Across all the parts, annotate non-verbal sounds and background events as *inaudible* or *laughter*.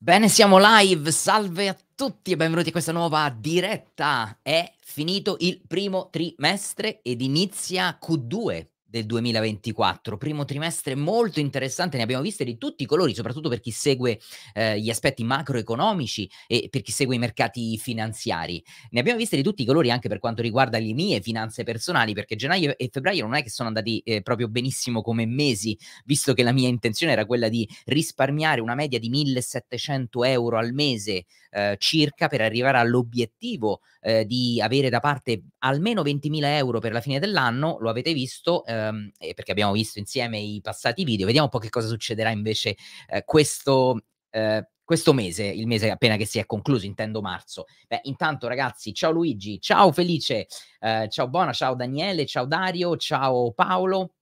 Bene, siamo live. Salve a tutti e benvenuti a questa nuova diretta. È finito il primo trimestre ed inizia Q2 del 2024, primo trimestre molto interessante, ne abbiamo viste di tutti i colori, soprattutto per chi segue eh, gli aspetti macroeconomici e per chi segue i mercati finanziari. Ne abbiamo viste di tutti i colori anche per quanto riguarda le mie finanze personali, perché gennaio e febbraio non è che sono andati eh, proprio benissimo come mesi, visto che la mia intenzione era quella di risparmiare una media di 1700 euro al mese eh, circa per arrivare all'obiettivo eh, di avere da parte almeno 20.000 euro per la fine dell'anno, lo avete visto. Eh, ehm, perché abbiamo visto insieme i passati video, vediamo un po' che cosa succederà invece eh, questo, eh, questo mese, il mese appena che si è concluso, intendo marzo. Beh, intanto ragazzi, ciao Luigi, ciao Felice, eh, ciao Bona, ciao Daniele, ciao Dario, ciao Paolo.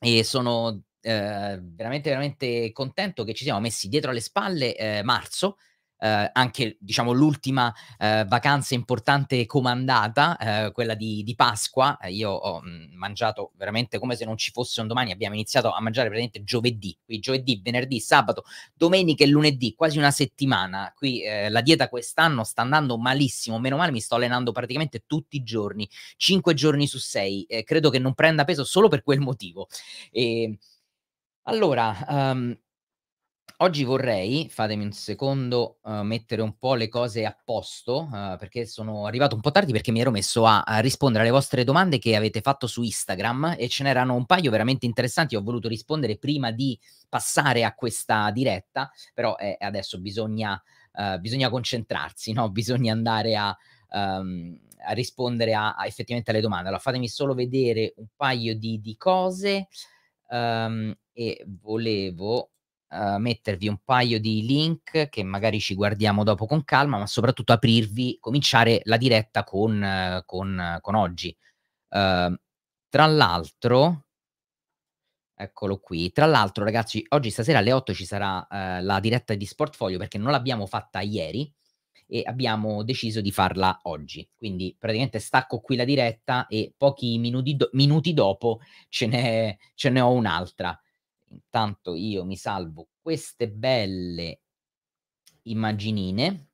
E sono eh, veramente, veramente contento che ci siamo messi dietro alle spalle eh, marzo, eh, anche diciamo l'ultima eh, vacanza importante comandata, eh, quella di, di Pasqua. Eh, io ho mh, mm, mangiato veramente come se non ci fosse un domani. Abbiamo iniziato a mangiare praticamente giovedì, qui giovedì, venerdì, sabato, domenica e lunedì, quasi una settimana. Qui eh, la dieta quest'anno sta andando malissimo. Meno male, mi sto allenando praticamente tutti i giorni, 5 giorni su 6. credo che non prenda peso solo per quel motivo. E, allora, um, Oggi vorrei, fatemi un secondo, uh, mettere un po' le cose a posto, uh, perché sono arrivato un po' tardi perché mi ero messo a, a, rispondere alle vostre domande che avete fatto su Instagram e ce n'erano un paio veramente interessanti, ho voluto rispondere prima di passare a questa diretta, però eh, adesso bisogna, uh, bisogna concentrarsi, no? *laughs* bisogna andare a, um, a rispondere a, effettivamente alle domande. Allora fatemi solo vedere un paio di, di cose um, e volevo eh, mettervi un paio di link che magari ci guardiamo dopo con calma, ma soprattutto aprirvi, cominciare la diretta con, eh, con, eh, con oggi. Uh, tra l'altro, eccolo qui, tra l'altro ragazzi, oggi stasera alle 8 ci sarà la diretta di Sportfolio perché non l'abbiamo fatta ieri e abbiamo deciso di farla oggi. Quindi praticamente stacco qui la diretta e pochi minuti, do- minuti dopo ce, ce ne ho un'altra. Intanto io mi salvo queste belle immaginine.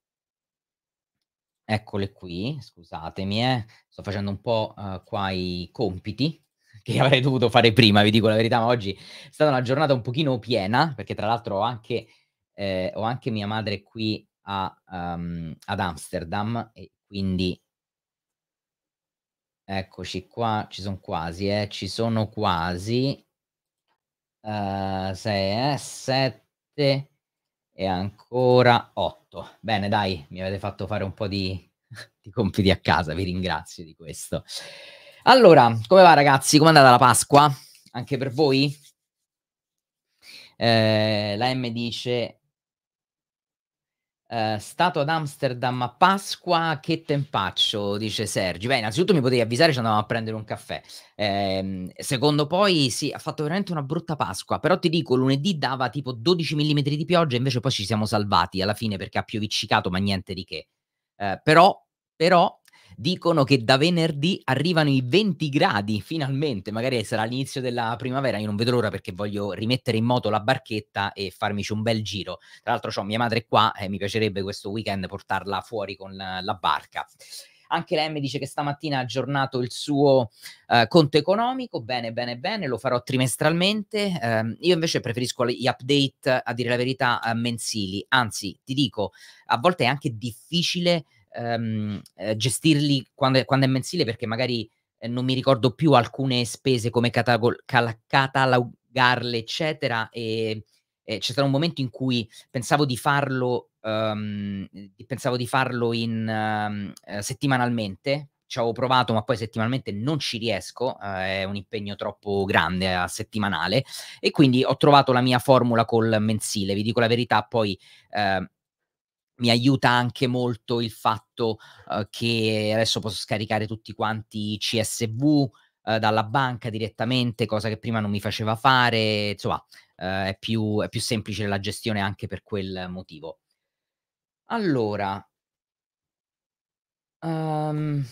Eccole qui, scusatemi, eh. sto facendo un po' uh, qua i compiti *laughs* che avrei dovuto fare prima, vi dico la verità, ma oggi è stata una giornata un pochino piena, perché tra l'altro ho anche, eh, ho anche mia madre qui a, um, ad Amsterdam e quindi eccoci qua, ci sono quasi, eh, ci sono quasi, 6, eh, 7 eh, e ancora 8. Bene, dai, mi avete fatto fare un po' di, *laughs* di compiti a casa, vi ringrazio di questo. Allora, come va ragazzi? Come è andata la Pasqua? Anche per voi? Eh, la M dice eh, stato ad Amsterdam a Pasqua, che tempaccio, dice Sergio. Beh, innanzitutto mi potevi avvisare, ci andavamo a prendere un caffè. Eh, secondo poi, sì, ha fatto veramente una brutta Pasqua, però ti dico, lunedì dava tipo 12 mm di pioggia, invece poi ci siamo salvati alla fine perché ha pioviccicato, ma niente di che. Eh, però, però, dicono che da venerdì arrivano i 20 gradi, finalmente, magari sarà l'inizio della primavera, io non vedo l'ora perché voglio rimettere in moto la barchetta e farmici un bel giro. Tra l'altro ho mia madre qua e eh, mi piacerebbe questo weekend portarla fuori con eh, la, barca. Anche la M dice che stamattina ha aggiornato il suo eh, conto economico. Bene, bene, bene, lo farò trimestralmente. Eh, io invece preferisco gli update, a dire la verità, eh, mensili. Anzi, ti dico, a volte è anche difficile ehm, eh, gestirli quando, quando, è mensile perché magari eh, non mi ricordo più alcune spese come catalogarle, eccetera. E, e eh, c'è stato un momento in cui pensavo di farlo, um, pensavo di farlo in, um, settimanalmente. Ci avevo provato, ma poi settimanalmente non ci riesco, eh, è un impegno troppo grande a settimanale. E quindi ho trovato la mia formula col mensile. Vi dico la verità, poi eh, mi aiuta anche molto il fatto uh, che adesso posso scaricare tutti quanti i CSV uh, dalla banca direttamente, cosa che prima non mi faceva fare, insomma uh, è, più, è, più, semplice la gestione anche per quel motivo. Allora, um,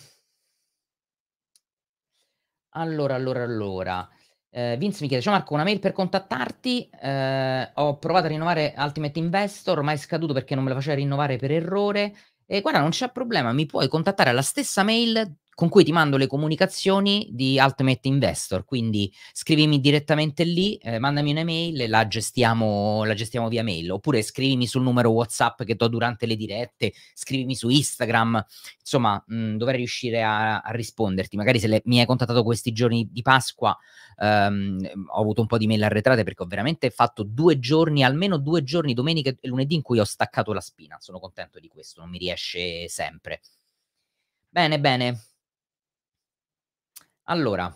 allora, allora, allora. Eh, Vince mi chiede, ciao Marco, una mail per contattarti, eh, ho provato a rinnovare Ultimate Investor, ma è scaduto perché non me la faceva rinnovare per errore. E guarda, non c'è problema, mi puoi contattare alla stessa mail con cui ti mando le comunicazioni di Ultimate Investor, quindi scrivimi direttamente lì, eh, mandami un'email e la gestiamo, la gestiamo via mail, oppure scrivimi sul numero WhatsApp che do durante le dirette, scrivimi su Instagram, insomma mh, mm, dovrei riuscire a, a risponderti, magari se le, mi hai contattato questi giorni di Pasqua ehm, ho avuto un po' di mail arretrate perché ho veramente fatto due giorni, almeno due giorni, domenica e lunedì in cui ho staccato la spina, sono contento di questo, non mi riesce sempre. Bene, bene. Allora,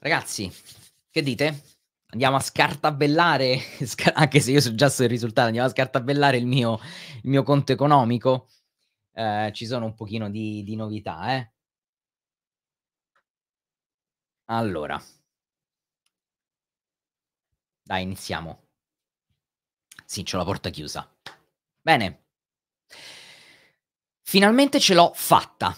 ragazzi, che dite? Andiamo a scartabellare, *laughs* anche se io so già so il risultato, andiamo a scartabellare il mio, il mio conto economico. Eh, ci sono un pochino di, di novità, eh. Allora, dai, iniziamo. Sì, c'ho la porta chiusa. Bene. Finalmente ce l'ho fatta.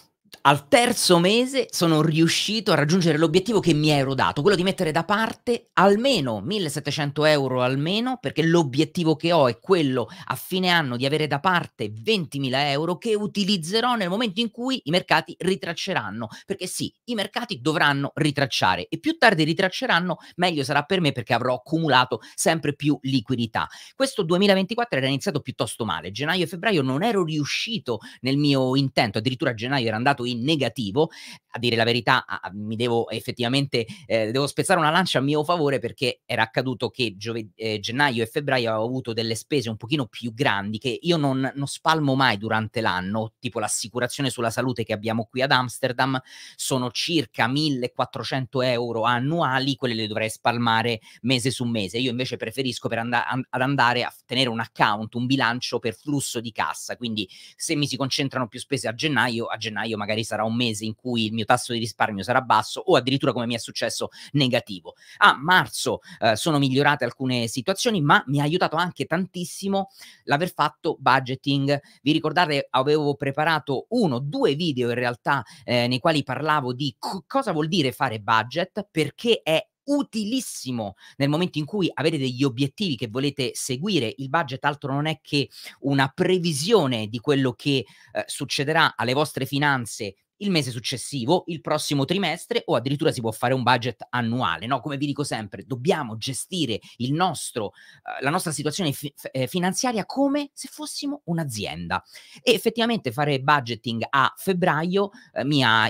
Al terzo mese sono riuscito a raggiungere l'obiettivo che mi ero dato, quello di mettere da parte almeno 1700 euro almeno, perché l'obiettivo che ho è quello a fine anno di avere da parte 20.000 euro che utilizzerò nel momento in cui i mercati ritracceranno, perché sì, i mercati dovranno ritracciare e più tardi ritracceranno, meglio sarà per me perché avrò accumulato sempre più liquidità. Questo 2024 era iniziato piuttosto male, gennaio e febbraio non ero riuscito nel mio intento, addirittura gennaio era andato in negativo. A dire la verità, mi devo effettivamente eh, devo spezzare una lancia a mio favore perché era accaduto che giove- eh, gennaio e febbraio avevo avuto delle spese un pochino più grandi che io non, non spalmo mai durante l'anno, tipo l'assicurazione sulla salute che abbiamo qui ad Amsterdam sono circa 1400 euro annuali, quelle le dovrei spalmare mese su mese. Io invece preferisco per and- ad andare a tenere un account, un bilancio per flusso di cassa, quindi se mi si concentrano più spese a gennaio, a gennaio magari magari sarà un mese in cui il mio tasso di risparmio sarà basso o addirittura come mi è successo negativo. A marzo eh, sono migliorate alcune situazioni, ma mi ha aiutato anche tantissimo l'aver fatto budgeting. Vi ricordate avevo preparato uno, due video in realtà eh, nei quali parlavo di cosa vuol dire fare budget, perché è utilissimo nel momento in cui avete degli obiettivi che volete seguire. Il budget altro non è che una previsione di quello che eh, succederà alle vostre finanze il mese successivo, il prossimo trimestre o addirittura si può fare un budget annuale, no? Come vi dico sempre, dobbiamo gestire nostro, eh, la nostra situazione fi- eh, finanziaria come se fossimo un'azienda e effettivamente fare budgeting a febbraio eh, mi ha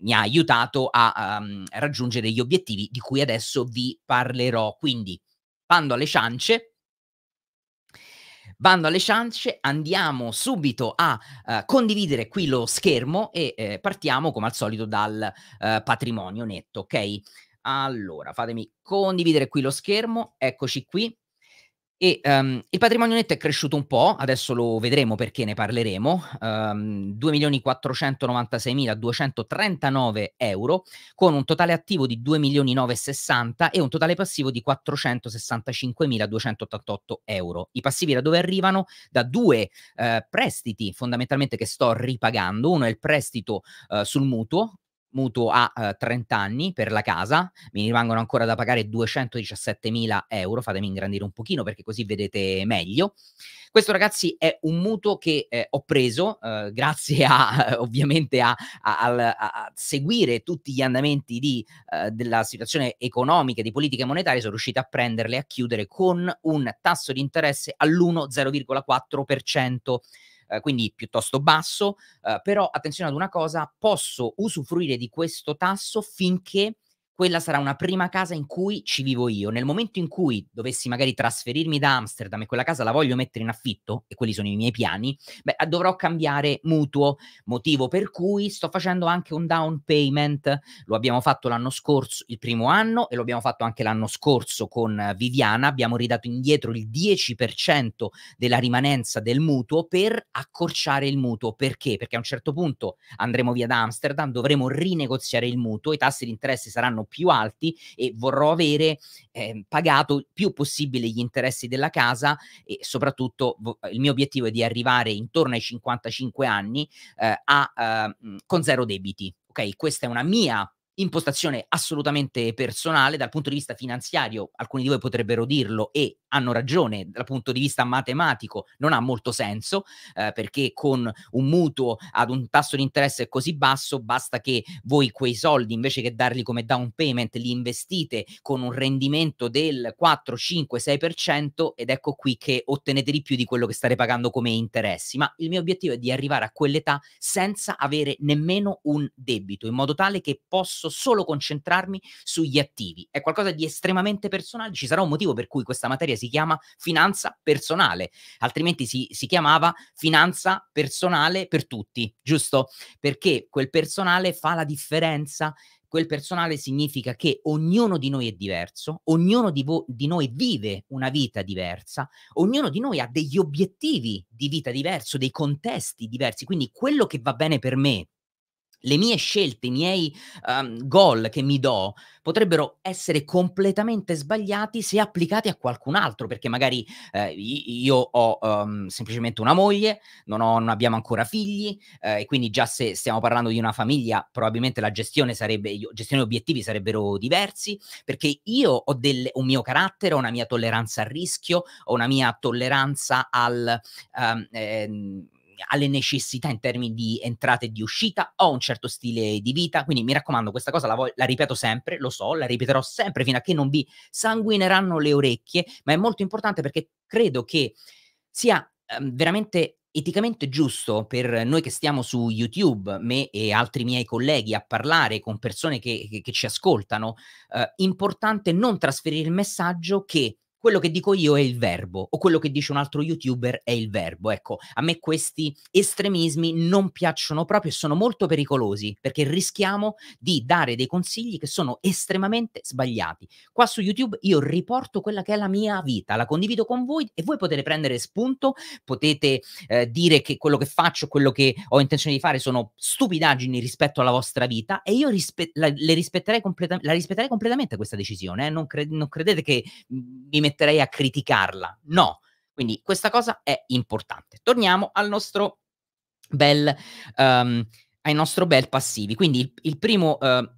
mi ha aiutato a um, raggiungere gli obiettivi di cui adesso vi parlerò. Quindi, bando alle ciance, bando alle ciance, andiamo subito a uh, condividere qui lo schermo e eh, partiamo come al solito dal uh, patrimonio netto, ok? Allora, fatemi condividere qui lo schermo, eccoci qui. E um, il patrimonio netto è cresciuto un po', adesso lo vedremo perché ne parleremo, um, ehm, 2.496.239 euro, con un totale attivo di 2.960.000 e un totale passivo di 465.288 euro. I passivi da dove arrivano? Da due uh, prestiti fondamentalmente che sto ripagando, uno è il prestito uh, sul mutuo mutuo a eh, 30 anni per la casa, mi rimangono ancora da pagare 217.000 euro, fatemi ingrandire un pochino perché così vedete meglio. Questo ragazzi è un mutuo che eh, ho preso eh, grazie a, *laughs* ovviamente a, a, a, seguire tutti gli andamenti di, eh, della situazione economica e di politiche monetaria, sono riuscito a prenderle e a chiudere con un tasso di interesse all'1,04% eh, quindi piuttosto basso, eh, però attenzione ad una cosa, posso usufruire di questo tasso finché quella sarà una prima casa in cui ci vivo io. Nel momento in cui dovessi magari trasferirmi da Amsterdam e quella casa la voglio mettere in affitto, e quelli sono i miei piani, beh, dovrò cambiare mutuo, motivo per cui sto facendo anche un down payment. Lo abbiamo fatto l'anno scorso, il primo anno, e lo abbiamo fatto anche l'anno scorso con Viviana. Abbiamo ridato indietro il 10% della rimanenza del mutuo per accorciare il mutuo. Perché? Perché a un certo punto andremo via da Amsterdam, dovremo rinegoziare il mutuo, i tassi di interesse saranno più alti e vorrò avere eh, pagato più possibile gli interessi della casa e soprattutto eh, il mio obiettivo è di arrivare intorno ai 55 anni eh, a, eh, con zero debiti. Ok, questa è una mia impostazione assolutamente personale dal punto di vista finanziario, alcuni di voi potrebbero dirlo e hanno ragione, dal punto di vista matematico non ha molto senso eh, perché con un mutuo ad un tasso di interesse così basso basta che voi quei soldi invece che darli come down payment li investite con un rendimento del 4, 5, 6% ed ecco qui che ottenete di più di quello che state pagando come interessi, ma il mio obiettivo è di arrivare a quell'età senza avere nemmeno un debito, in modo tale che posso posso solo concentrarmi sugli attivi. È qualcosa di estremamente personale, ci sarà un motivo per cui questa materia si chiama finanza personale, altrimenti si, si chiamava finanza personale per tutti, giusto? Perché quel personale fa la differenza quel personale significa che ognuno di noi è diverso, ognuno di, vo- di, noi vive una vita diversa, ognuno di noi ha degli obiettivi di vita diverso, dei contesti diversi, quindi quello che va bene per me le mie scelte, i miei um, goal che mi do potrebbero essere completamente sbagliati se applicati a qualcun altro, perché magari eh, io ho um, semplicemente una moglie, non, ho, non abbiamo ancora figli, eh, e quindi già se stiamo parlando di una famiglia, probabilmente la gestione sarebbe, gestione obiettivi sarebbero diversi, perché io ho delle, un mio carattere, ho una mia tolleranza al rischio, ho una mia tolleranza al... Um, ehm, ehm alle necessità in termini di entrate e di uscita, ho un certo stile di vita, quindi mi raccomando questa cosa la, vo- la ripeto sempre, lo so, la ripeterò sempre fino a che non vi sanguineranno le orecchie, ma è molto importante perché credo che sia ehm, veramente eticamente giusto per noi che stiamo su YouTube, me e altri miei colleghi, a parlare con persone che, che, che ci ascoltano, eh, importante non trasferire il messaggio che quello che dico io è il verbo o quello che dice un altro youtuber è il verbo. Ecco, a me questi estremismi non piacciono proprio e sono molto pericolosi perché rischiamo di dare dei consigli che sono estremamente sbagliati. Qua su YouTube io riporto quella che è la mia vita, la condivido con voi e voi potete prendere spunto, potete eh, dire che quello che faccio, quello che ho intenzione di fare sono stupidaggini rispetto alla vostra vita e io rispe- la, rispetterei, completa- la rispetterei completamente questa decisione. Eh? Non, cre- non, credete che mm, mi metto metterei a criticarla. No. Quindi questa cosa è importante. Torniamo al nostro bel, um, ai nostro bel passivi. Quindi il, il primo uh,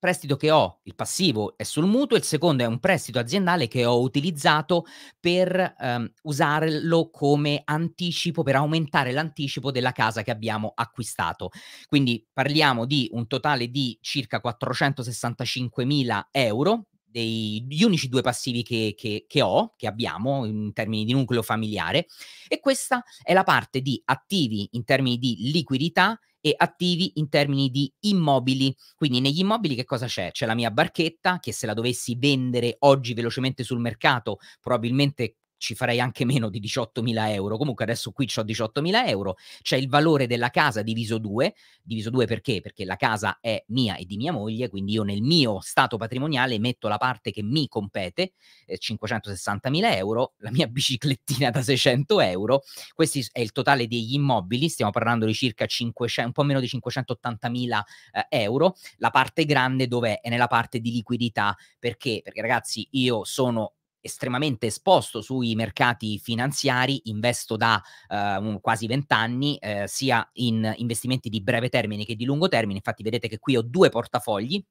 prestito che ho, il passivo è sul mutuo, il secondo è un prestito aziendale che ho utilizzato per um, usarlo come anticipo, per aumentare l'anticipo della casa che abbiamo acquistato. Quindi parliamo di un totale di circa 465 mila euro dei, gli unici due passivi che, che, che, ho, che abbiamo in termini di nucleo familiare, e questa è la parte di attivi in termini di liquidità e attivi in termini di immobili. Quindi negli immobili che cosa c'è? C'è la mia barchetta che se la dovessi vendere oggi velocemente sul mercato probabilmente ci farei anche meno di 18.000 euro. Comunque adesso qui ho 18.000 euro, c'è il valore della casa diviso 2, diviso 2 perché? Perché la casa è mia e di mia moglie, quindi io nel mio stato patrimoniale metto la parte che mi compete, eh, 560.000 euro, la mia *laughs* biciclettina da 600 euro, questo è il totale degli immobili, stiamo parlando di circa 500, un po' meno di 580.000 eh, euro, la parte grande dov'è? È nella parte di liquidità, perché? Perché ragazzi io sono estremamente esposto sui mercati finanziari, investo da eh, un, quasi vent'anni eh, sia in investimenti di breve termine che di lungo termine, infatti vedete che qui ho due portafogli,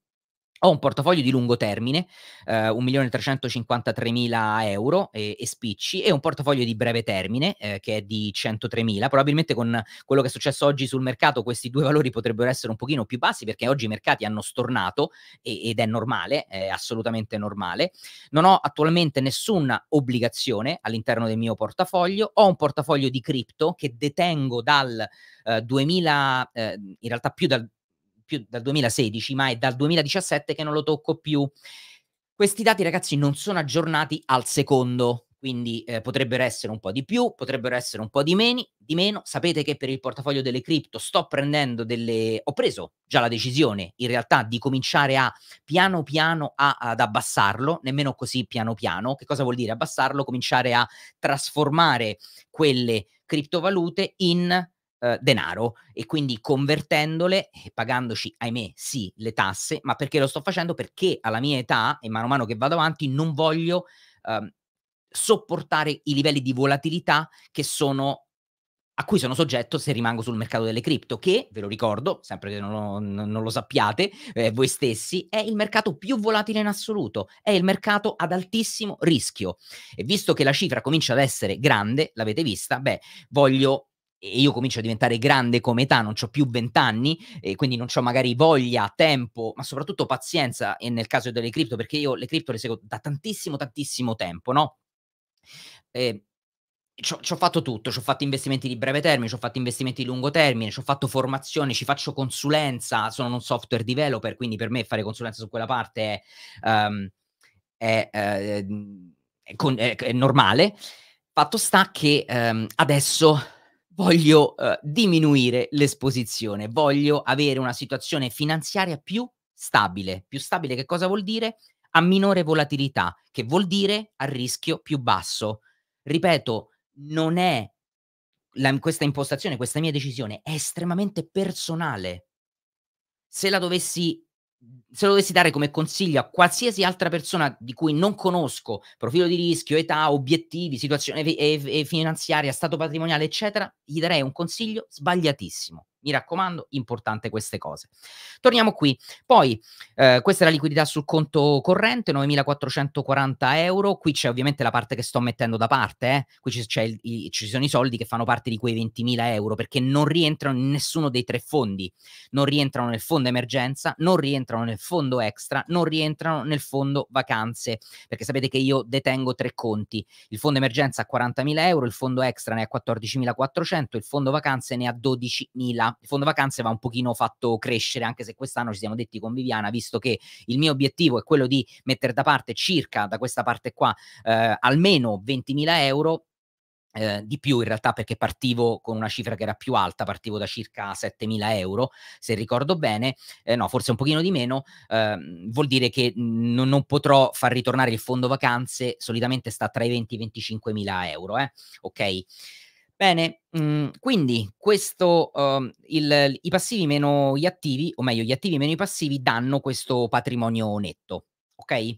ho un portafoglio di lungo termine, eh, 1.353.000 euro e, e, spicci, e un portafoglio di breve termine eh, che è di 103.000. Probabilmente con quello che è successo oggi sul mercato questi due *laughs* valori potrebbero essere un pochino più bassi perché oggi i mercati hanno stornato e, ed è normale, è assolutamente normale. Non ho attualmente nessuna obbligazione all'interno del mio portafoglio, ho un portafoglio di cripto che detengo dal eh, 2000, eh, in realtà più dal più dal 2016, ma è dal 2017 che non lo tocco più. Questi dati, ragazzi, non sono aggiornati al secondo, quindi eh, potrebbero essere un po' di più, potrebbero essere un po' di, meni, di meno. Sapete che per il portafoglio delle cripto sto prendendo delle... ho preso già la decisione in realtà di cominciare a piano piano a, ad abbassarlo, nemmeno così piano piano. Che cosa vuol dire abbassarlo? Cominciare a trasformare quelle criptovalute in eh, denaro e quindi convertendole e eh, pagandoci, ahimè, sì, le tasse, ma perché lo sto facendo? Perché alla mia età e mano a mano che vado avanti non voglio ehm, sopportare i livelli di volatilità che sono a cui sono soggetto se rimango sul mercato delle cripto, che, ve lo ricordo, sempre che non lo, non lo sappiate eh, voi stessi, è il mercato più volatile in assoluto, è il mercato ad altissimo rischio. E visto che la cifra comincia ad essere grande, l'avete vista, beh, voglio e io comincio a diventare grande come età, non ho più vent'anni, e quindi non ho magari voglia, tempo, ma soprattutto pazienza, e nel caso delle cripto, perché io le cripto le seguo da tantissimo, tantissimo tempo, no? Eh, ci ho fatto tutto, ci ho fatto investimenti di breve termine, ci ho fatto investimenti di lungo termine, ci ho fatto formazione, ci faccio consulenza, sono un software developer, quindi per me fare consulenza su quella parte è, um, è, è, è con, normale. Fatto sta che um, adesso voglio eh, diminuire l'esposizione, voglio avere una situazione finanziaria più stabile. Più stabile che cosa vuol dire? A minore volatilità, che vuol dire a rischio più basso. Ripeto, non è la, questa impostazione, questa mia decisione è estremamente personale. Se la dovessi se lo dovessi dare come consiglio a qualsiasi altra persona di cui non conosco profilo di rischio, età, obiettivi, situazione finanziaria, stato patrimoniale, eccetera, gli darei un consiglio sbagliatissimo. Mi raccomando, importante queste cose. Torniamo qui. Poi, eh, questa è la liquidità sul conto corrente, 9.440 euro. Qui c'è ovviamente la parte che sto mettendo da parte. Eh. Qui il, i, ci sono i soldi che fanno parte di quei 20.000 euro, perché non rientrano in nessuno dei tre fondi. Non rientrano nel fondo emergenza, non rientrano nel fondo extra, non rientrano nel fondo vacanze, perché sapete che io detengo tre conti. Il fondo emergenza a 40.000 euro, il fondo extra ne ha 14.400, il fondo vacanze ne ha 12.000 il fondo vacanze va un pochino fatto crescere, anche se quest'anno ci siamo detti con Viviana, visto che il mio obiettivo è quello di mettere da parte circa, da questa parte qua, eh, almeno 20.000 euro, eh, di più in realtà perché partivo con una cifra che era più alta, partivo da circa 7.000 euro, se ricordo bene, eh, no, forse un pochino di meno, eh, vuol dire che non, non, potrò far ritornare il fondo vacanze, solitamente sta tra i 20 e i 25.000 euro, eh, ok? Bene, mhmm, quindi questo, um, il, i passivi meno gli attivi, o meglio, gli attivi meno i passivi danno questo patrimonio netto, ok?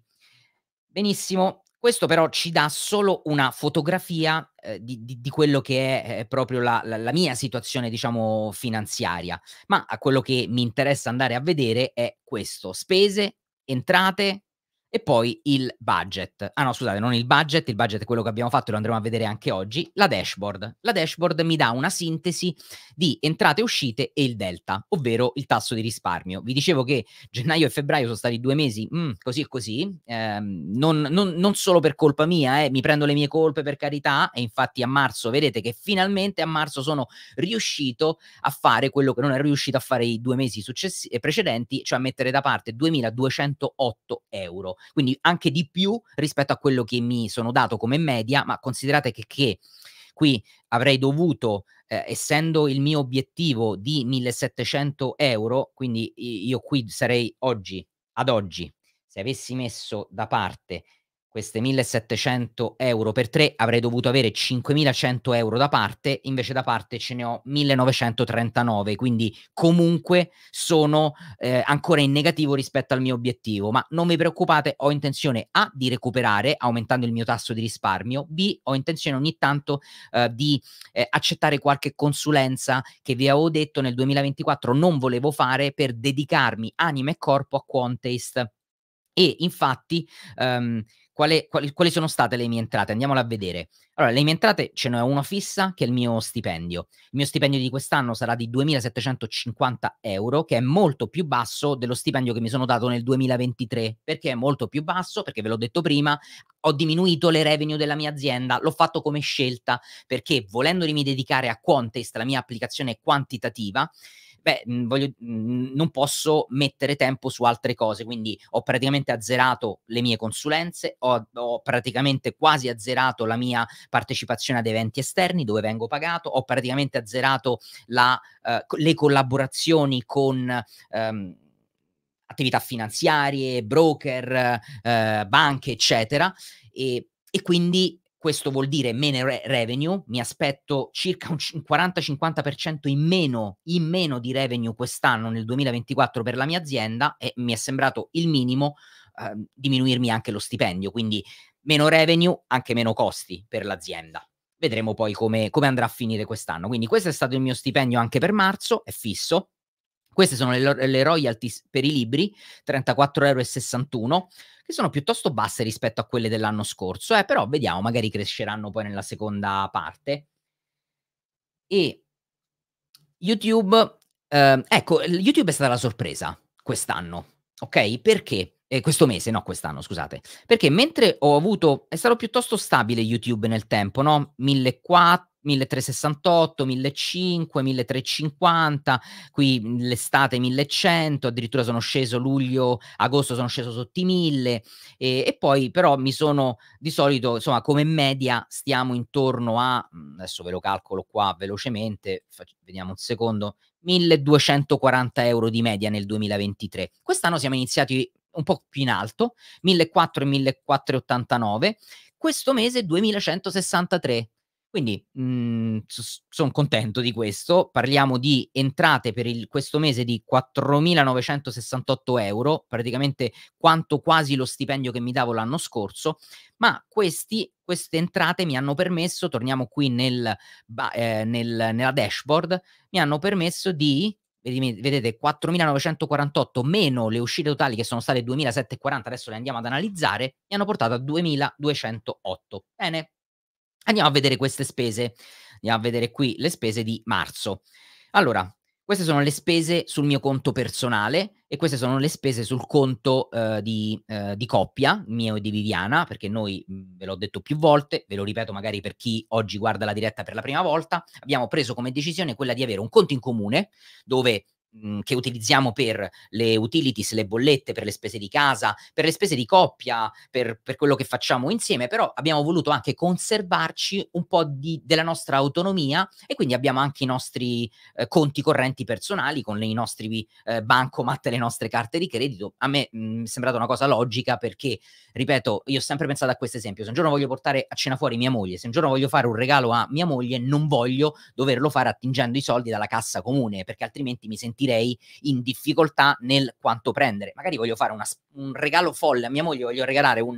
Benissimo, questo però ci dà solo una fotografia eh, di, di, di, quello che è proprio la, la, la, mia situazione, diciamo, finanziaria. Ma a quello che mi interessa andare a vedere è questo, spese, entrate, e poi il budget. Ah no, scusate, non il budget, il budget è quello che abbiamo fatto e lo andremo a vedere anche oggi. La dashboard. La dashboard mi dà una sintesi di entrate e uscite e il delta, ovvero il tasso di risparmio. Vi dicevo che gennaio e febbraio sono stati due mesi mm, così e così, eh, non, non, non, solo per colpa mia, eh, mi prendo le mie colpe per carità e infatti a marzo vedete che finalmente a marzo sono riuscito a fare quello che non ero riuscito a fare i due mesi successi- precedenti, cioè a mettere da parte 2208 euro quindi anche di più rispetto a quello che mi sono dato come media, ma considerate che, che qui avrei dovuto, eh, essendo il mio obiettivo di 1700 euro, quindi io qui sarei oggi, ad oggi, se avessi messo da parte queste 1700 euro per tre avrei dovuto avere 5100 euro da parte, invece da parte ce ne ho 1939, quindi comunque sono eh, ancora in negativo rispetto al mio obiettivo, ma non vi preoccupate, ho intenzione A di recuperare aumentando il mio tasso di risparmio, B ho intenzione ogni tanto eh, di eh, accettare qualche consulenza che vi avevo detto nel 2024 non volevo fare per dedicarmi anima e corpo a Quantest. E infatti um, quale, quali, quali, sono state le mie entrate? Andiamola a vedere. Allora, le mie entrate ce n'è una fissa, che è il mio stipendio. Il mio stipendio di quest'anno sarà di 2.750 euro, che è molto più basso dello stipendio che mi sono dato nel 2023. Perché è molto più basso? Perché ve l'ho detto prima, ho diminuito le revenue della mia azienda, l'ho fatto come scelta, perché volendomi dedicare a Quantest, la mia applicazione quantitativa, beh, mhmm, voglio, mhmm, non posso mettere tempo su altre cose, quindi ho praticamente azzerato le mie consulenze, ho, ho praticamente quasi azzerato la mia partecipazione ad eventi esterni dove vengo pagato, ho praticamente azzerato la, eh, le collaborazioni con... Ehm, attività finanziarie, broker, eh, banche, eccetera. E, e quindi questo vuol dire meno re- revenue, mi aspetto circa un 40-50% in meno, in meno di revenue quest'anno nel 2024 per la mia azienda e mi è sembrato il minimo eh, diminuirmi anche lo stipendio, quindi meno revenue, anche meno costi per l'azienda. Vedremo poi come, come andrà a finire quest'anno. Quindi questo è stato il mio stipendio anche per marzo, è fisso, queste sono le, le royalties per i libri, 34,61 euro, che sono piuttosto basse rispetto a quelle dell'anno scorso, eh, però vediamo, magari cresceranno poi nella seconda parte. E YouTube, eh, ecco, YouTube è stata la sorpresa quest'anno, ok? Perché? Eh, questo mese, no, quest'anno, scusate. Perché mentre ho avuto, è stato piuttosto stabile YouTube nel tempo, no? 1400 1368, 1500, 1350, qui mhmm, l'estate 1100, addirittura sono sceso luglio, agosto sono sceso sotto i 1000 e, e, poi però mi sono di solito, insomma, come media stiamo intorno a, mhmm, adesso ve lo calcolo qua velocemente, faccio, vediamo un secondo, 1240 euro di media nel 2023. Quest'anno siamo iniziati un po' più in alto, 1400 e 1489, questo mese 2163 quindi mhmm, sono contento di questo. Parliamo di entrate per il, questo mese di 4.968 euro, praticamente quanto quasi lo stipendio che mi davo l'anno scorso. Ma questi, queste entrate mi hanno permesso, torniamo qui nel, eh, nel, nella dashboard, mi hanno permesso di vedete 4.948 meno le uscite totali che sono state 2.740, adesso le andiamo ad analizzare, mi hanno portato a 2.208. Bene, Andiamo a vedere queste spese. Andiamo a vedere qui le spese di marzo. Allora, queste sono le spese sul mio conto personale e queste sono le spese sul conto eh, di, eh, di, coppia mio e di Viviana, perché noi ve l'ho detto più volte, ve lo ripeto magari per chi oggi guarda la diretta per la prima volta, abbiamo preso come decisione quella di avere un conto in comune dove mh, mhmm, che utilizziamo per le utilities, le bollette, per le spese di casa, per le spese di coppia, per, per quello che facciamo insieme, però abbiamo voluto anche conservarci un po' di, della nostra autonomia e quindi abbiamo anche i nostri eh, conti correnti personali con le, i nostri eh, bancomat, le nostre carte di credito. A me mh, mhmm, è sembrata una cosa logica perché, ripeto, io ho sempre pensato a questo esempio, se un giorno voglio portare a cena fuori mia moglie, se un giorno voglio fare un regalo a mia moglie, non voglio doverlo fare attingendo i soldi dalla cassa comune perché altrimenti mi sentirei sentirei in difficoltà nel quanto prendere. Magari voglio fare una, un regalo folle a mia moglie, voglio regalare un,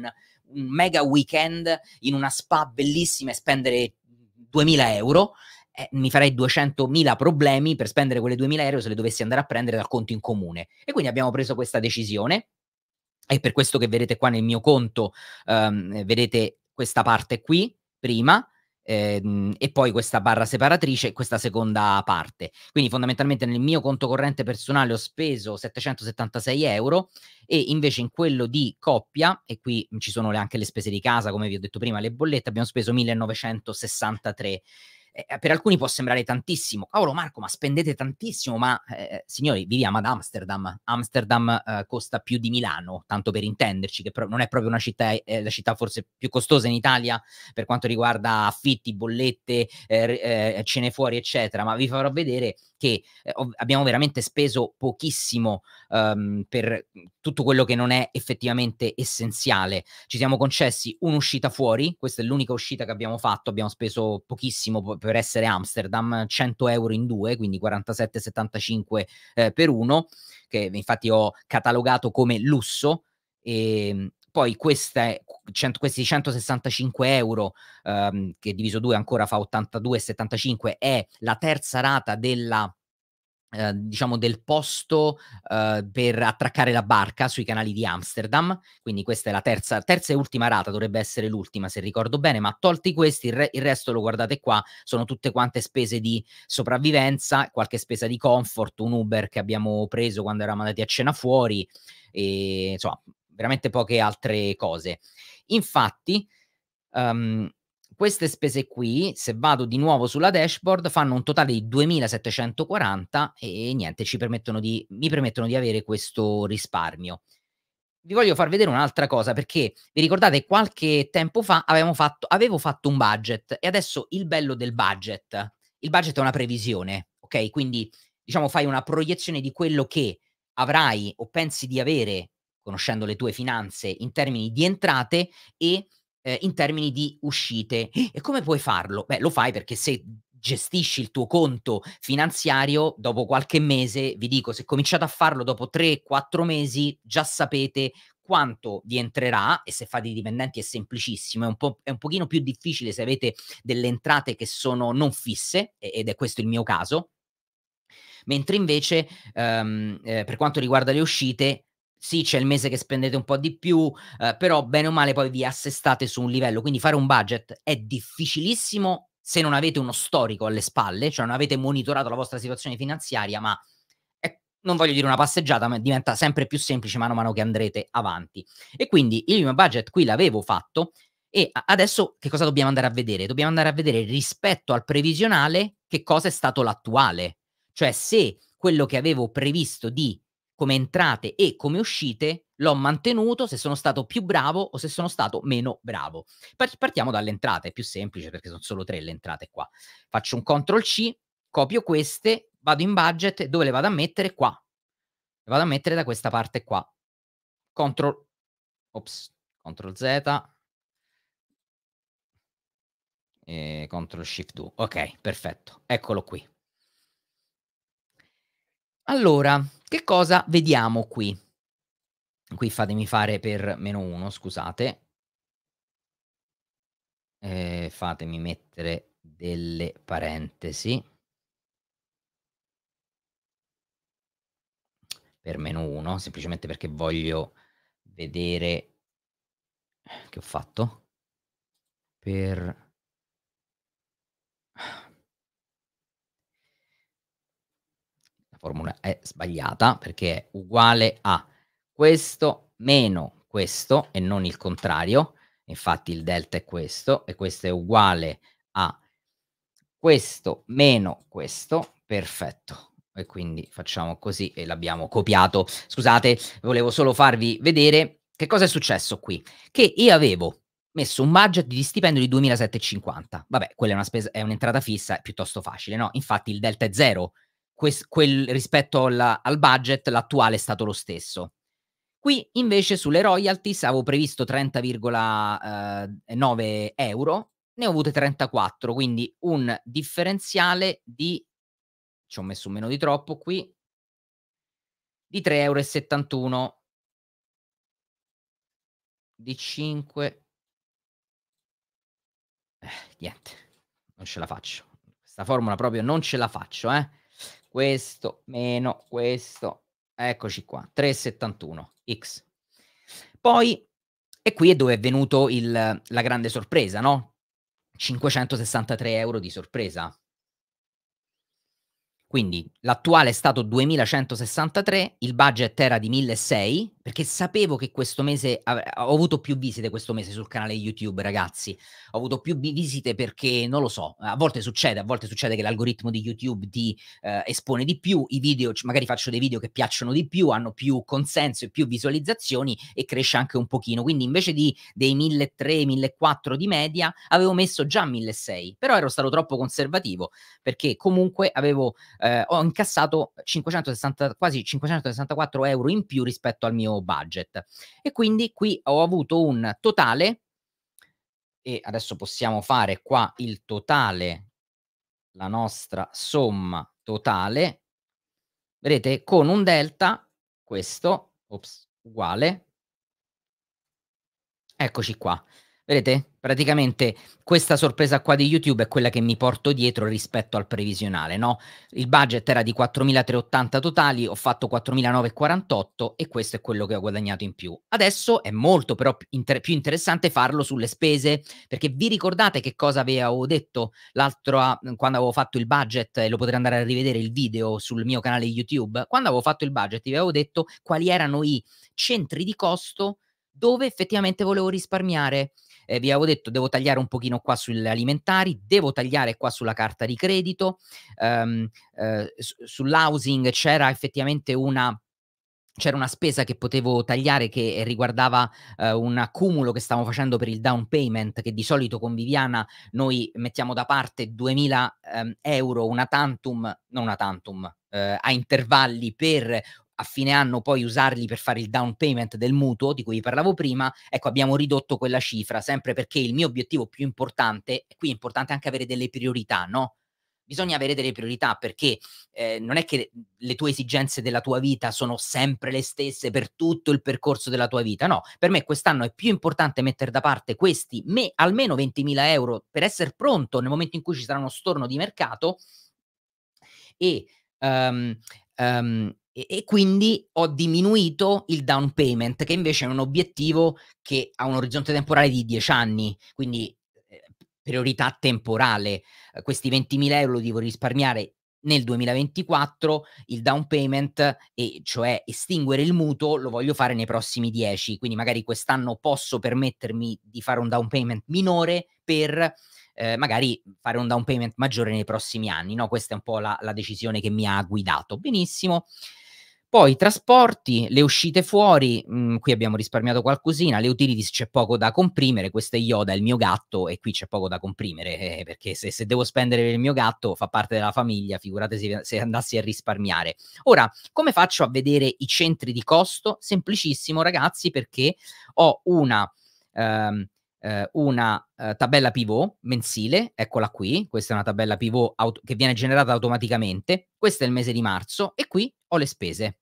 un mega weekend in una spa bellissima e spendere 2000 euro. Eh, mi farei 200.000 problemi per spendere quelle 2.000 euro se le dovessi andare a prendere dal conto in comune. E quindi abbiamo preso questa decisione. È per questo che vedete qua nel mio conto, um, vedete questa parte qui prima, Ehm, e poi questa barra separatrice e questa seconda parte. Quindi fondamentalmente nel mio conto corrente personale ho speso 776 euro e invece in quello di coppia, e qui ci sono le, anche le spese di casa, come vi ho detto prima, le bollette, abbiamo speso 1963 eh, eh, per alcuni può sembrare tantissimo. Cavolo Marco, ma spendete tantissimo, ma eh, signori, viviamo ad Amsterdam. Amsterdam eh, costa più di Milano, tanto per intenderci, che non è proprio una città, eh, la città forse più costosa in Italia per quanto riguarda affitti, bollette, eh, cene fuori, eccetera, ma vi farò vedere perché ehm, abbiamo veramente speso pochissimo um, per tutto quello che non è effettivamente essenziale. Ci siamo concessi un'uscita fuori, questa è l'unica uscita che abbiamo fatto, abbiamo speso pochissimo per essere Amsterdam, 100 euro in due, quindi 47,75 eh, per uno, che infatti ho catalogato come lusso. E, ehm, poi queste, cent, questi 165 euro, ehm, che diviso 2 ancora fa 82,75, è la terza rata della... Ehm, diciamo del posto eh, per attraccare la barca sui canali di Amsterdam, quindi questa è la terza, terza e ultima rata, dovrebbe essere l'ultima se ricordo bene, ma tolti questi, il, re, il, resto lo guardate qua, sono tutte quante spese di sopravvivenza, qualche spesa di comfort, un Uber che abbiamo preso quando eravamo andati a cena fuori, e, insomma veramente poche altre cose. Infatti, um, queste spese qui, se vado di nuovo sulla dashboard, fanno un totale di 2740 e niente, ci permettono di, mi permettono di avere questo risparmio. Vi voglio far vedere un'altra cosa perché vi ricordate qualche tempo fa fatto, avevo fatto un budget e adesso il bello del budget, il budget è una previsione, ok? Quindi diciamo fai una proiezione di quello che avrai o pensi di avere conoscendo le tue finanze in termini di entrate e eh, in termini di uscite. E come puoi farlo? Beh, lo fai perché se gestisci il tuo conto finanziario, dopo qualche mese, vi dico, se cominciate a farlo dopo 3-4 mesi, già sapete quanto vi entrerà e se fate i dipendenti è semplicissimo, è un, po', è un pochino più difficile se avete delle entrate che sono non fisse, ed è questo il mio caso, mentre invece ehm, eh, per quanto riguarda le uscite sì, c'è il mese che spendete un po' di più, eh, però bene o male poi vi assestate su un livello, quindi fare un budget è difficilissimo se non avete uno storico alle spalle, cioè non avete monitorato la vostra situazione finanziaria, ma è, non voglio dire una passeggiata, ma diventa sempre più semplice mano a mano che andrete avanti. E quindi il mio budget qui l'avevo fatto e adesso che cosa dobbiamo andare a vedere? Dobbiamo andare a vedere rispetto al previsionale che cosa è stato l'attuale, cioè se quello che avevo previsto di come entrate e come uscite l'ho mantenuto, se sono stato più bravo o se sono stato meno bravo. Partiamo dalle entrate, è più semplice perché sono solo tre le entrate qua. Faccio un CTRL C, copio queste, vado in budget, dove le vado a mettere? Qua. Le vado a mettere da questa parte qua. CTRL, ops, CTRL Z, e CTRL Shift 2. Ok, perfetto, eccolo qui. Allora, che cosa vediamo qui? Qui fatemi fare per meno 1, scusate. Eh, fatemi mettere delle parentesi. Per meno 1, semplicemente perché voglio vedere eh, che ho fatto. Per formula è sbagliata perché è uguale a questo meno questo e non il contrario, infatti il delta è questo e questo è uguale a questo meno questo, perfetto. E quindi facciamo così e l'abbiamo copiato. Scusate, volevo solo farvi vedere che cosa è successo qui. Che io avevo messo un budget di stipendio di 2.750. Vabbè, quella è, una spesa, è un'entrata fissa, è piuttosto facile, no? Infatti il delta è zero, quel, quel, rispetto alla, al budget l'attuale è stato lo stesso. Qui invece sulle royalties avevo previsto 30,9 eh, euro, ne ho avute 34, quindi un differenziale di, ci ho messo meno di troppo qui, di 3,71 euro, di 5, eh, niente, non ce la faccio. Questa formula proprio non ce la faccio, eh questo meno questo, eccoci qua, 3,71 x. Poi, e qui è dove è venuto il, la grande sorpresa, no? 563 euro di sorpresa. Quindi l'attuale è stato 2163, il budget era di 1600, perché sapevo che questo mese ho avuto più visite questo mese sul canale YouTube, ragazzi. Ho avuto più visite perché non lo so, a volte succede, a volte succede che l'algoritmo di YouTube ti eh, espone di più, i video, magari faccio dei video che piacciono di più, hanno più consenso e più visualizzazioni e cresce anche un pochino. Quindi invece di dei 1300, 1400 di media, avevo messo già 1600, però ero stato troppo conservativo perché comunque avevo eh, ho incassato 560, quasi 564 euro in più rispetto al mio budget. E quindi qui ho avuto un totale, e adesso possiamo fare qua il totale, la nostra somma totale, vedete, con un delta, questo, ops, uguale, eccoci qua. Vedete? Praticamente questa sorpresa qua di YouTube è quella che mi porto dietro rispetto al previsionale, no? Il budget era di 4.380 totali, ho fatto 4.948 e questo è quello che ho guadagnato in più. Adesso è molto però inter più interessante farlo sulle spese, perché vi ricordate che cosa avevo detto l'altro quando avevo fatto il budget, e lo potrei andare a rivedere il video sul mio canale YouTube, quando avevo fatto il budget vi avevo detto quali erano i centri di costo dove effettivamente volevo risparmiare eh, vi avevo detto devo tagliare un pochino qua sugli alimentari, devo tagliare qua sulla carta di credito, um, eh, sull'housing c'era effettivamente una c'era una spesa che potevo tagliare che eh, riguardava eh, un accumulo che stavamo facendo per il down payment, che di solito con Viviana noi mettiamo da parte 2000 ehm, euro, una tantum, non una tantum, eh, a intervalli per a fine anno poi usarli per fare il down payment del mutuo di cui vi parlavo prima, ecco abbiamo ridotto quella cifra, sempre perché il mio obiettivo più importante, e qui è importante anche avere delle priorità, no? Bisogna avere delle priorità perché eh, non è che le tue esigenze della tua vita sono sempre le stesse per tutto il percorso della tua vita. No, per me quest'anno è più importante mettere da parte questi me, almeno 20.000 euro per essere pronto nel momento in cui ci sarà uno storno di mercato e um, um, e, e, quindi ho diminuito il down payment, che invece è un obiettivo che ha un orizzonte temporale di 10 anni, quindi eh, priorità temporale. Eh, questi 20.000 euro li devo risparmiare nel 2024, il down payment, e cioè estinguere il mutuo, lo voglio fare nei prossimi 10, quindi magari quest'anno posso permettermi di fare un down payment minore per eh, magari fare un down payment maggiore nei prossimi anni. No? Questa è un po' la, la decisione che mi ha guidato. Benissimo. Poi trasporti, le uscite fuori, mh, mm, qui abbiamo risparmiato qualcosina, le utilities c'è poco da comprimere, questo è Yoda, il mio gatto, e qui c'è poco da comprimere, eh, eh, perché se, se, devo spendere per il mio gatto fa parte della famiglia, figuratevi se, se andassi a risparmiare. Ora, come faccio a vedere i centri di costo? Semplicissimo ragazzi, perché ho una... Ehm, eh, una eh, tabella pivot mensile, eccola qui, questa è una tabella pivot aut- che viene generata automaticamente, questo è il mese di marzo e qui ho le spese.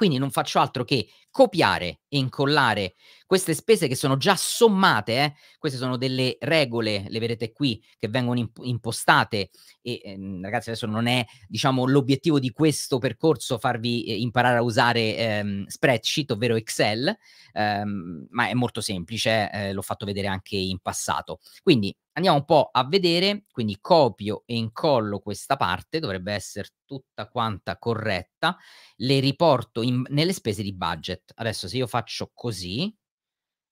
Quindi non faccio altro che copiare e incollare queste spese che sono già sommate, eh? queste sono delle regole, le vedete qui, che vengono imp- impostate e ehm, ragazzi adesso non è diciamo, l'obiettivo di questo percorso farvi eh, imparare a usare ehm, spreadsheet, ovvero Excel, ehm, ma è molto semplice, eh, l'ho fatto vedere anche in passato. Quindi andiamo un po' a vedere, quindi copio e incollo questa parte, dovrebbe essere tutta quanta corretta, le riporto in, nelle spese di budget. Adesso se io faccio così,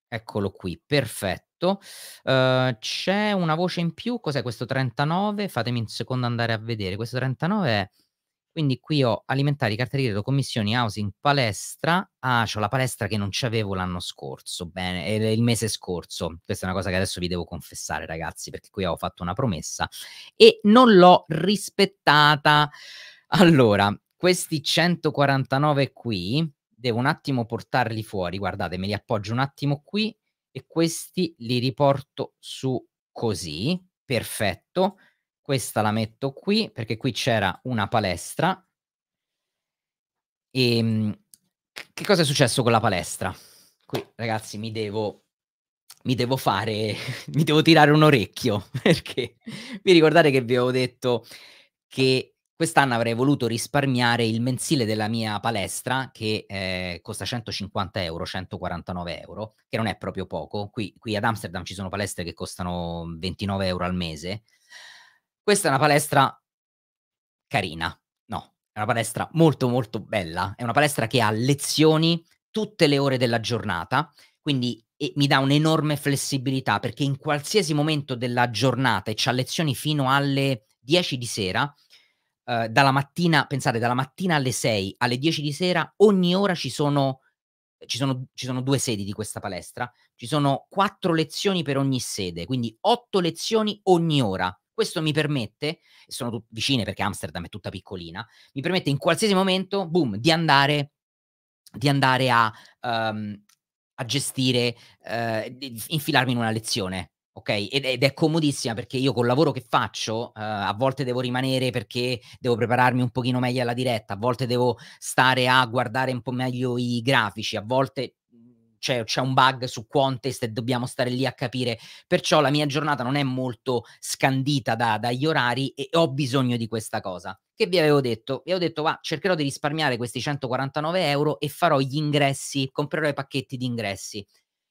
eccolo qui, perfetto. Uh, c'è una voce in più, cos'è questo 39? Fatemi un secondo andare a vedere. Questo 39 è... Quindi qui ho alimentari, carte di credito, commissioni, housing, palestra. Ah, c'ho la palestra che non c'avevo l'anno scorso, bene, il mese scorso. Questa è una cosa che adesso vi devo confessare, ragazzi, perché qui ho fatto una promessa e non l'ho rispettata. Allora, questi 149 qui devo un attimo portarli fuori, guardate, me li appoggio un attimo qui e questi li riporto su così, perfetto. Questa la metto qui perché qui c'era una palestra. E ehm, che cosa è successo con la palestra? Qui, ragazzi, mi devo mi devo fare *laughs* mi devo tirare un orecchio *laughs* perché vi ricordate che vi avevo detto che Quest'anno avrei voluto risparmiare il mensile della mia palestra che eh, costa 150 euro, 149 euro, che non è proprio poco. Qui, qui, ad Amsterdam ci sono palestre che costano 29 euro al mese. Questa è una palestra carina, no, è una palestra molto molto bella, è una palestra che ha lezioni tutte le ore della giornata, quindi mi dà un'enorme flessibilità perché in qualsiasi momento della giornata e c'ha lezioni fino alle 10 di sera, eh, dalla mattina, pensate, dalla mattina alle 6 alle 10 di sera, ogni ora ci sono, ci sono, ci sono due sedi di questa palestra, ci sono quattro lezioni per ogni sede, quindi otto lezioni ogni ora. Questo mi permette, sono tut- vicine perché Amsterdam è tutta piccolina, mi permette in qualsiasi momento, boom, di andare, di andare a, um, a gestire, uh, di infilarmi in una lezione ok? Ed, ed, è comodissima perché io col lavoro che faccio uh, a volte devo rimanere perché devo prepararmi un pochino meglio alla diretta, a volte devo stare a guardare un po' meglio i grafici, a volte mm, c'è, c'è, un bug su Contest e dobbiamo stare lì a capire. Perciò la mia giornata non è molto scandita da, dagli orari e ho bisogno di questa cosa. Che vi avevo detto? Vi avevo detto, va, cercherò di risparmiare questi 149 euro e farò gli ingressi, comprerò i pacchetti di ingressi.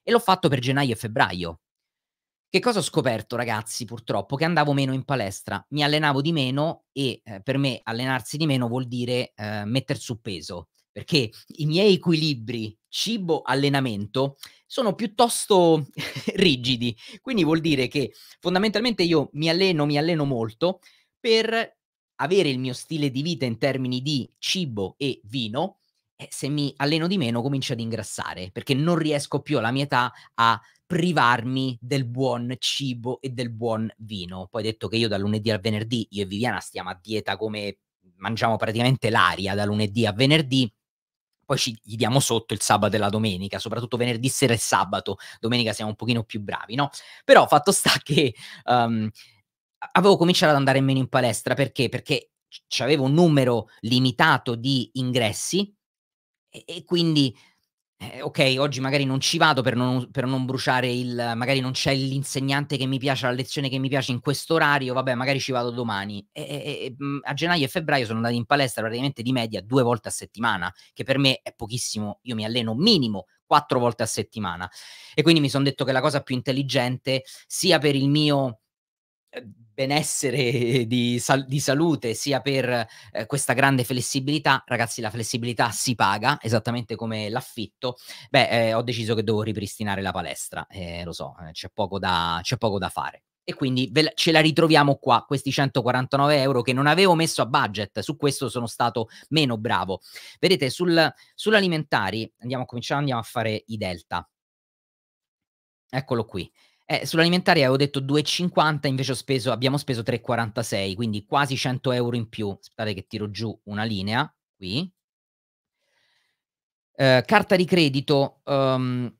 E l'ho fatto per gennaio e febbraio. Che cosa ho scoperto, ragazzi, purtroppo? Che andavo meno in palestra, mi allenavo di meno e eh, per me allenarsi di meno vuol dire eh, metter su peso, perché i miei equilibri cibo-allenamento sono piuttosto *laughs* rigidi, quindi vuol dire che fondamentalmente io mi alleno, mi alleno molto per avere il mio stile di vita in termini di cibo e vino, eh, se mi alleno di meno comincio ad ingrassare perché non riesco più alla mia età a privarmi del buon cibo e del buon vino. Poi detto che io da lunedì al venerdì, io e Viviana stiamo a dieta come mangiamo praticamente l'aria da lunedì a venerdì, poi ci, gli diamo sotto il sabato e la domenica, soprattutto venerdì sera e sabato, domenica siamo un pochino più bravi, no? Però fatto sta che um, avevo cominciato ad andare meno in palestra perché? Perché avevo un numero limitato di ingressi e, e quindi eh, ok, oggi magari non ci vado per non, per non, bruciare il, magari non c'è l'insegnante che mi piace, la lezione che mi piace in questo orario, vabbè, magari ci vado domani. E, e, e, a gennaio e febbraio sono andato in palestra praticamente di media due volte a settimana, che per me è pochissimo, io mi alleno minimo quattro volte a settimana. E quindi mi sono detto che la cosa più intelligente, sia per il mio... Eh, benessere di, sal- di, salute sia per eh, questa grande flessibilità, ragazzi la flessibilità si paga esattamente come l'affitto, beh eh, ho deciso che devo ripristinare la palestra, eh, lo so, eh, c'è poco, da, c'è, poco da, fare. E quindi ve- ce la ritroviamo qua, questi 149 euro che non avevo messo a budget, su questo sono stato meno bravo. Vedete, sul, sull'alimentari, andiamo a cominciare, andiamo a fare i delta. Eccolo qui. Eh, sull'alimentare avevo detto 2,50, invece speso, abbiamo speso 3,46, quindi quasi 100 euro in più. Aspettate che tiro giù una linea, qui. Eh, carta di credito, um,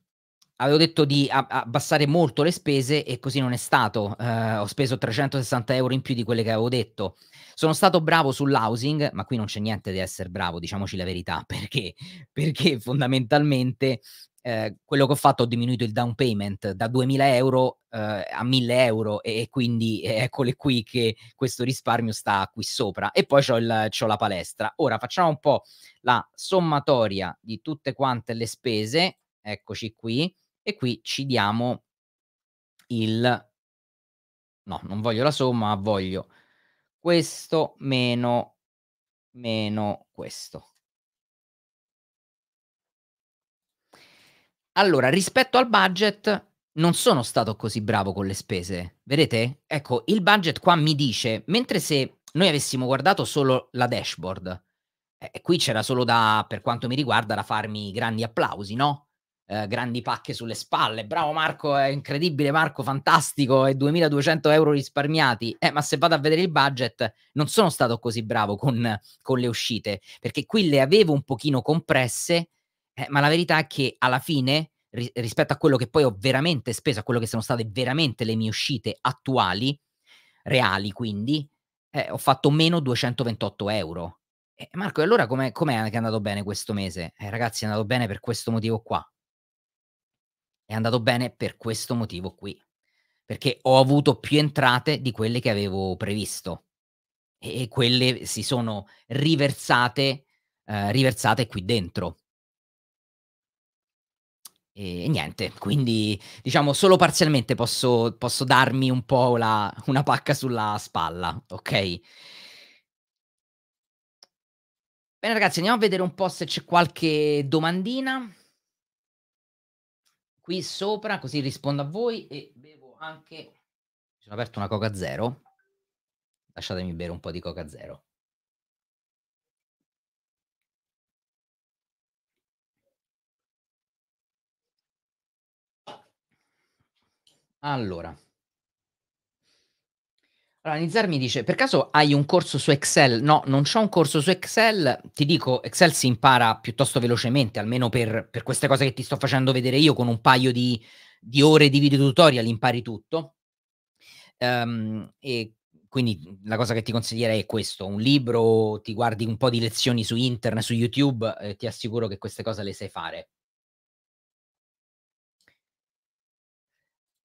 avevo detto di abbassare molto le spese e così non è stato. Eh, ho speso 360 euro in più di quelle che avevo detto. Sono stato bravo sull'housing, ma qui non c'è niente di essere bravo, diciamoci la verità, *laughs* perché, perché fondamentalmente Ehm, quello che ho fatto ho diminuito il down payment da 2000 euro eh, a 1000 euro e, e, quindi *laughs* eccole qui che questo risparmio sta qui sopra e poi ho la palestra ora facciamo un po' la sommatoria di tutte quante le spese eccoci qui e qui ci diamo il no non voglio la somma voglio questo meno meno questo Allora, rispetto al budget, non sono stato così bravo con le spese. Vedete? Ecco, il budget qua mi dice, mentre se noi avessimo guardato solo la dashboard, eh, qui c'era solo da, per quanto mi riguarda, da farmi grandi applausi, no? Eh, grandi pacche sulle spalle, bravo Marco, è incredibile Marco, fantastico, e 2200 euro risparmiati. Eh, ma se vado a vedere il budget, non sono stato così bravo con, con le uscite, perché qui le avevo un pochino compresse, eh, ma la verità è che alla fine, ri- rispetto a quello che poi ho veramente speso, a quello che sono state veramente le mie uscite attuali, reali quindi, eh, ho fatto meno 228 euro. Eh, Marco, e allora com'è, com'è che è andato bene questo mese? Eh, ragazzi, è andato bene per questo motivo qua. È andato bene per questo motivo qui. Perché ho avuto più entrate di quelle che avevo previsto. E, e quelle si sono riversate, eh, riversate qui dentro e niente, quindi diciamo solo parzialmente posso, posso darmi un po' la, una pacca sulla spalla, ok? Bene ragazzi, andiamo a vedere un po' se c'è qualche domandina qui sopra, così rispondo a voi e bevo anche... Mi sono aperto una Coca Zero, lasciatemi bere un po' di Coca Zero. Allora. Allora, Nizar mi dice, per caso hai un corso su Excel? No, non ho un corso su Excel, ti dico, Excel si impara piuttosto velocemente, almeno per, per queste cose che ti sto facendo vedere io, con un paio di, di ore di video tutorial impari tutto. Um, e quindi la cosa che ti consiglierei è questo, un libro, ti guardi un po' di lezioni su internet, su YouTube, eh, ti assicuro che queste cose le sai fare.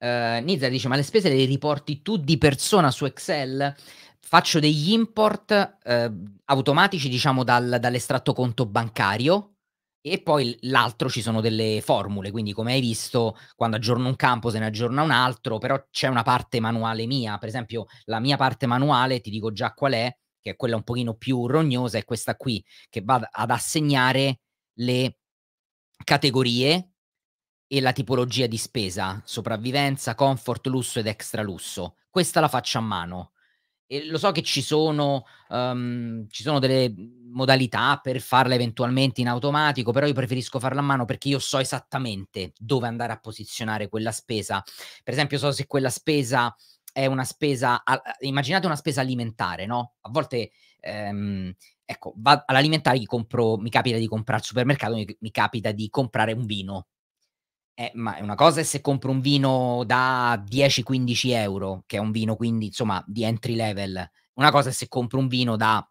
eh, Nizza dice ma le spese le riporti tu di persona su Excel? Faccio degli import eh, automatici, diciamo, dal, dall'estratto conto bancario, e poi l'altro ci sono delle formule, quindi come hai visto, quando aggiorno un campo se ne aggiorna un altro, però c'è una parte manuale mia, per esempio la mia parte manuale, ti dico già qual è, che è quella un pochino più rognosa, è questa qui, che va ad assegnare le categorie e la tipologia di spesa, sopravvivenza, comfort, lusso ed extra lusso. Questa la faccio a mano. E lo so che ci sono, um, ci sono delle modalità per farla eventualmente in automatico, però io preferisco farla a mano perché io so esattamente dove andare a posizionare quella spesa. Per esempio, so se quella spesa è una spesa, immaginate una spesa alimentare, no? A volte, ehm, ecco, all'alimentare mi capita di comprare al supermercato, mi, mi capita di comprare un vino, eh, ma una cosa è se compro un vino da 10-15 euro, che è un vino quindi insomma di entry level, una cosa è se compro un vino da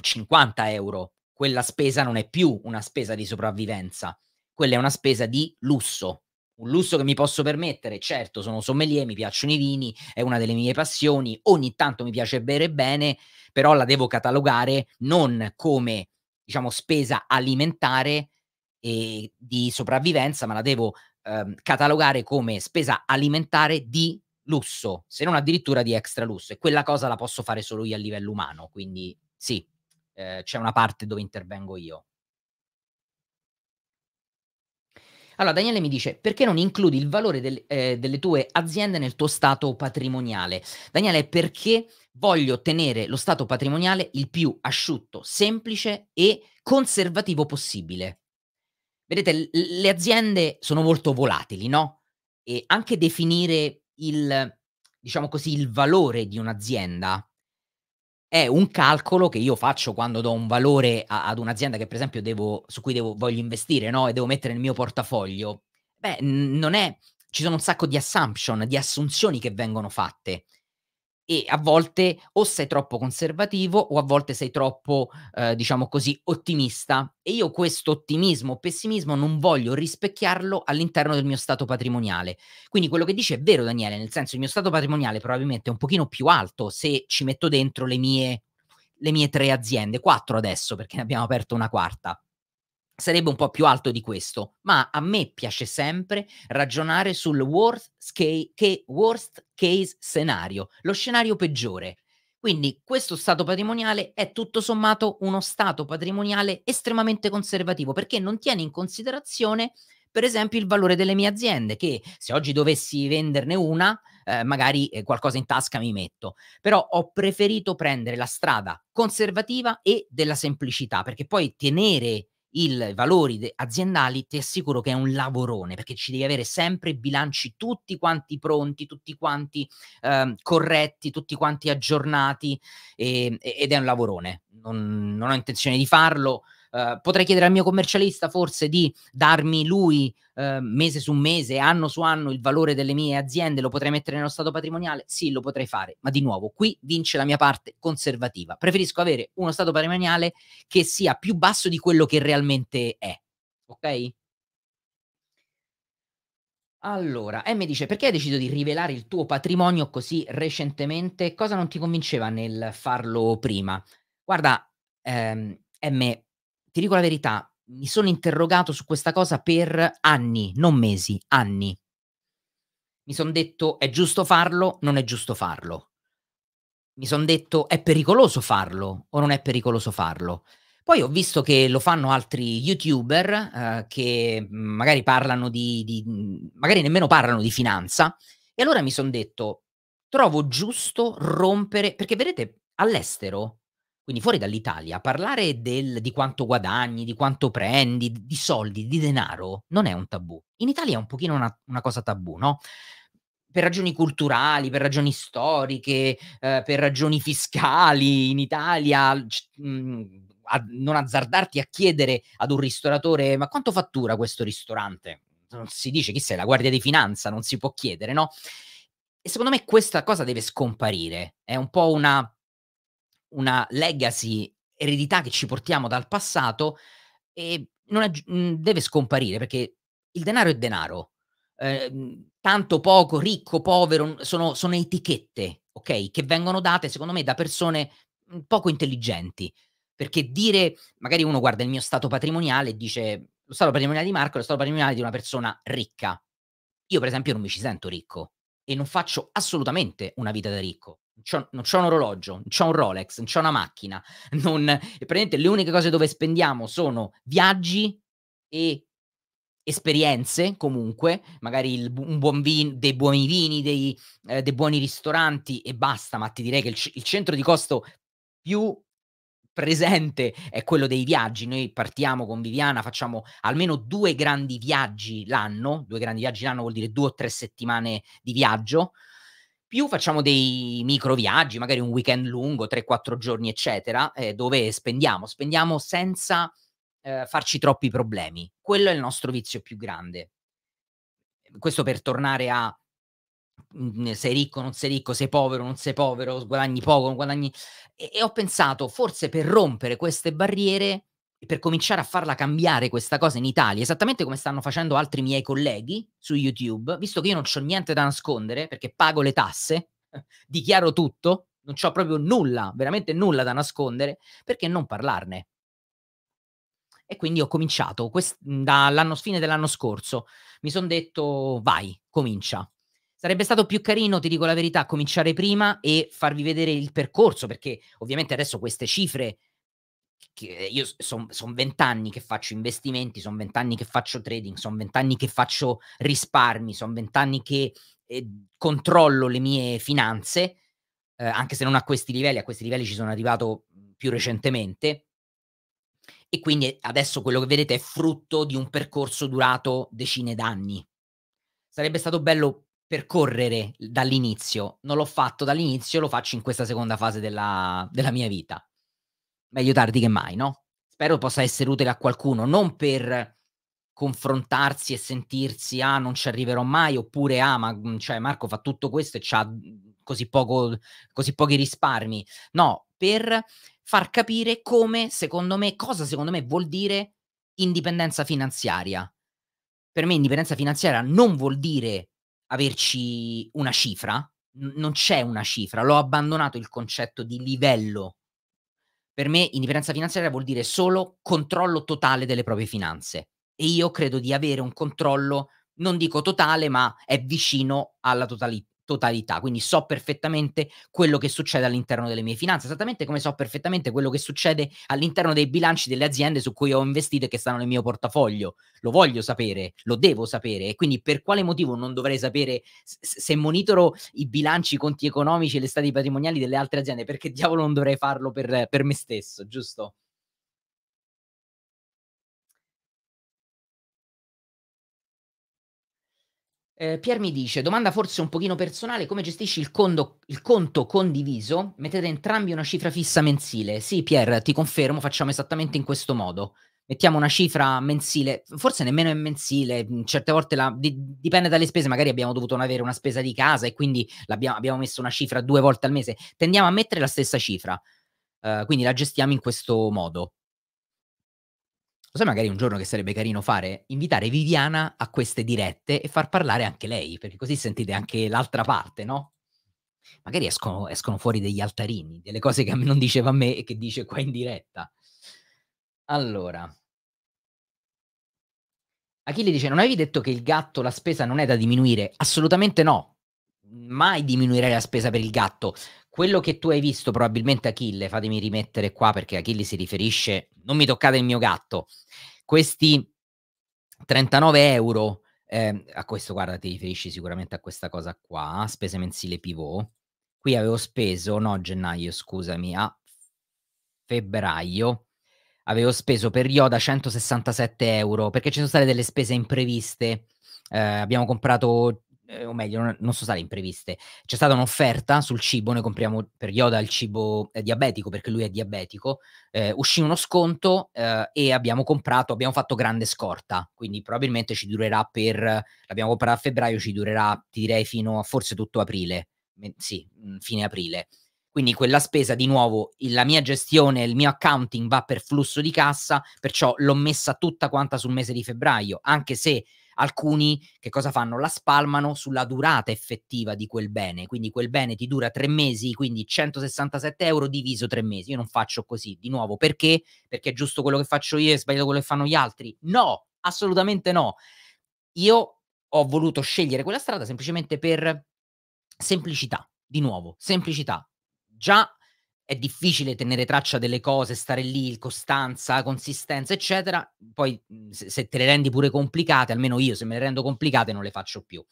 50 euro, quella spesa non è più una spesa di sopravvivenza, quella è una spesa di lusso, un lusso che mi posso permettere. Certo, sono sommelier, mi piacciono i vini, è una delle mie passioni, ogni tanto mi piace bere bene, però la devo catalogare non come, diciamo, spesa alimentare, e di sopravvivenza, ma la devo eh, catalogare come spesa alimentare di lusso, se non addirittura di extra lusso. E quella cosa la posso fare solo io a livello umano, quindi sì, eh, c'è una parte dove intervengo io. Allora, Daniele mi dice, perché non includi il valore del, eh, delle tue aziende nel tuo stato patrimoniale? Daniele, perché voglio tenere lo stato patrimoniale il più asciutto, semplice e conservativo possibile. Vedete, le aziende sono molto volatili, no? E anche definire il, diciamo così, il valore di un'azienda è un calcolo che io faccio quando do un valore a, ad un'azienda che, per esempio, devo, su cui devo, voglio investire, no? E devo mettere nel mio portafoglio. Beh, non è... Ci sono un sacco di assumption, di assunzioni che vengono fatte e a volte o sei troppo conservativo o a volte sei troppo, eh, diciamo così, ottimista. E io questo ottimismo o pessimismo non voglio rispecchiarlo all'interno del mio stato patrimoniale. Quindi quello che dice è vero Daniele, nel senso il mio stato patrimoniale probabilmente è un pochino più alto se ci metto dentro le mie, le mie tre aziende, quattro adesso perché ne abbiamo aperto una quarta sarebbe un po' più alto di questo, ma a me piace sempre ragionare sul worst case, worst case scenario, lo scenario peggiore. Quindi questo stato patrimoniale è tutto sommato uno stato patrimoniale estremamente conservativo perché non tiene in considerazione per esempio il valore delle mie aziende che se oggi dovessi venderne una eh, magari eh, qualcosa in tasca mi metto però ho preferito prendere la strada conservativa e della semplicità perché poi tenere i valori aziendali, ti assicuro che è un lavorone perché ci devi avere sempre bilanci tutti quanti pronti, tutti quanti eh, corretti, tutti quanti aggiornati e, ed è un lavorone. Non, non ho intenzione di farlo, Ehm, potrei chiedere al mio commercialista forse di darmi lui eh, mese su mese, anno su anno il valore delle mie aziende, lo potrei mettere nello stato patrimoniale? Sì, lo potrei fare, ma di nuovo qui vince la mia parte conservativa. Preferisco avere uno stato patrimoniale che sia più basso di quello che realmente è. Ok? Allora, M dice perché hai deciso di rivelare il tuo patrimonio così recentemente? Cosa non ti convinceva nel farlo prima? Guarda, ehm, M, ti dico la verità, mi sono interrogato su questa cosa per anni, non mesi, anni. Mi sono detto è giusto farlo, non è giusto farlo. Mi sono detto è pericoloso farlo o non è pericoloso farlo. Poi ho visto che lo fanno altri youtuber eh, che magari parlano di, di, magari nemmeno parlano di finanza. E allora mi sono detto, trovo giusto rompere, perché vedete, all'estero quindi fuori dall'Italia, parlare del, di quanto guadagni, di quanto prendi, di soldi, di denaro, non è un tabù. In Italia è un pochino una, una cosa tabù, no? Per ragioni culturali, per ragioni storiche, eh, per ragioni fiscali, in Italia c- mh, mm, a non azzardarti a chiedere ad un ristoratore ma quanto fattura questo ristorante? Non si dice chi sei, la guardia di finanza, non si può chiedere, no? E secondo me questa cosa deve scomparire, è un po' una una legacy, eredità che ci portiamo dal passato e non è, mhmm, deve scomparire perché il denaro è denaro. Eh, tanto poco, ricco, povero, sono, sono etichette, ok? Che vengono date, secondo me, da persone mhmm, poco intelligenti. Perché dire, magari uno guarda il mio stato patrimoniale e dice lo stato patrimoniale di Marco è lo stato patrimoniale di una persona ricca. Io, per esempio, non mi ci sento ricco e non faccio assolutamente una vita da ricco non c'è un orologio, non c'è un Rolex, non c'è una macchina. *laughs* Non, praticamente le uniche cose dove spendiamo sono viaggi e esperienze comunque, magari il, un buon vino, dei buoni vini, dei, eh, dei, buoni ristoranti e basta, ma ti direi che il, il centro di costo più presente è quello dei viaggi. Noi partiamo con Viviana, facciamo almeno due grandi viaggi l'anno, due grandi viaggi l'anno vuol dire due o tre settimane di viaggio più facciamo dei micro viaggi, magari un weekend lungo, 3-4 giorni, eccetera, eh, dove spendiamo, spendiamo senza eh, farci troppi problemi. Quello è il nostro vizio più grande. Questo per tornare a mm, sei ricco, non sei ricco, sei povero, non sei povero, guadagni poco, non guadagni... E, e ho pensato, forse per rompere queste barriere per cominciare a farla cambiare questa cosa in Italia, esattamente come stanno facendo altri miei colleghi su YouTube, visto che io non ho niente da nascondere perché pago le tasse, *laughs* dichiaro tutto, non ho proprio nulla, veramente nulla da nascondere, perché non parlarne? E quindi ho cominciato quest- dall'anno fine dell'anno scorso, mi sono detto vai, comincia. Sarebbe stato più carino, ti dico la verità, cominciare prima e farvi vedere il percorso, perché ovviamente adesso queste cifre eh, io sono son vent'anni che faccio investimenti, sono vent'anni che faccio trading, sono vent'anni che faccio risparmi, sono vent'anni che eh, controllo le mie finanze, eh, anche se non a questi livelli, a questi livelli ci sono arrivato più recentemente. E quindi adesso quello che vedete è frutto di un percorso durato decine d'anni. Sarebbe stato bello percorrere dall'inizio, non l'ho fatto dall'inizio, lo faccio in questa seconda fase della, della mia vita meglio tardi che mai, no? Spero possa essere utile a qualcuno, non per confrontarsi e sentirsi, ah, non ci arriverò mai, oppure, ah, ma mm, cioè, Marco fa tutto questo e ha mm, così, poco, così pochi risparmi. No, per far capire come, secondo me, cosa secondo me vuol dire indipendenza finanziaria. Per me indipendenza finanziaria non vuol dire averci una cifra, non c'è una cifra, l'ho abbandonato il concetto di livello per me indipendenza finanziaria vuol dire solo controllo totale delle proprie finanze e io credo di avere un controllo, non dico totale, ma è vicino alla, totalità, totalità, quindi so perfettamente quello che succede all'interno delle mie finanze, esattamente come so perfettamente quello che succede all'interno dei bilanci delle aziende su cui ho investito e che stanno nel mio portafoglio. Lo voglio sapere, lo devo sapere e quindi per quale motivo non dovrei sapere se monitoro i bilanci, i conti economici e le stati patrimoniali delle altre aziende? Perché diavolo non dovrei farlo per, per me stesso, giusto? Eh, Pier mi dice, domanda forse un pochino personale, come gestisci il, condo, il conto condiviso? Mettete entrambi una cifra fissa mensile? Sì, Pier, ti confermo, facciamo esattamente in questo modo. Mettiamo una cifra mensile, forse nemmeno è mensile, certe volte la, di, dipende dalle spese, magari abbiamo dovuto avere una spesa di casa e quindi abbiamo messo una cifra due volte al mese, tendiamo a mettere la stessa cifra, uh, quindi la gestiamo in questo modo lo sai magari un giorno che sarebbe carino fare? Invitare Viviana a queste dirette e far parlare anche lei, perché così sentite anche l'altra parte, no? Magari escono, escono fuori degli altarini, delle cose che non diceva a me e che dice qua in diretta. Allora, Achille dice: Non avevi detto che il gatto, la spesa non è da diminuire? Assolutamente no. Mai diminuirei la spesa per il gatto quello che tu hai visto probabilmente Achille, fatemi rimettere qua perché Achille si riferisce, non mi toccate il mio gatto, questi 39 euro, eh, a questo guarda ti riferisci sicuramente a questa cosa qua, spese mensile pivot, qui avevo speso, no gennaio scusami, a febbraio, avevo speso per Yoda 167 euro perché ci sono state delle spese impreviste, eh, abbiamo comprato eh, o meglio, non, non, sono state impreviste. C'è stata un'offerta sul cibo, noi compriamo per Yoda il cibo eh, diabetico perché lui è diabetico, eh, uscì uno sconto eh, e abbiamo comprato, abbiamo fatto grande scorta, quindi probabilmente ci durerà per, l'abbiamo comprata a febbraio, ci durerà ti direi fino a forse tutto aprile, sì, mm, fine aprile. Quindi quella spesa, di nuovo, la mia gestione, il mio accounting va per flusso di cassa, perciò l'ho messa tutta quanta sul mese di febbraio, anche se Alcuni che cosa fanno? La spalmano sulla durata effettiva di quel bene, quindi quel bene ti dura tre mesi, quindi 167 euro diviso tre mesi. Io non faccio così, di nuovo, perché? Perché è giusto quello che faccio io e sbagliato quello che fanno gli altri? No, assolutamente no. Io ho voluto scegliere quella strada semplicemente per semplicità, di nuovo, semplicità. Già è difficile tenere traccia delle cose, stare lì, costanza, consistenza, eccetera. Poi mhmm, se te le rendi pure complicate, almeno io se me le rendo complicate non le faccio più.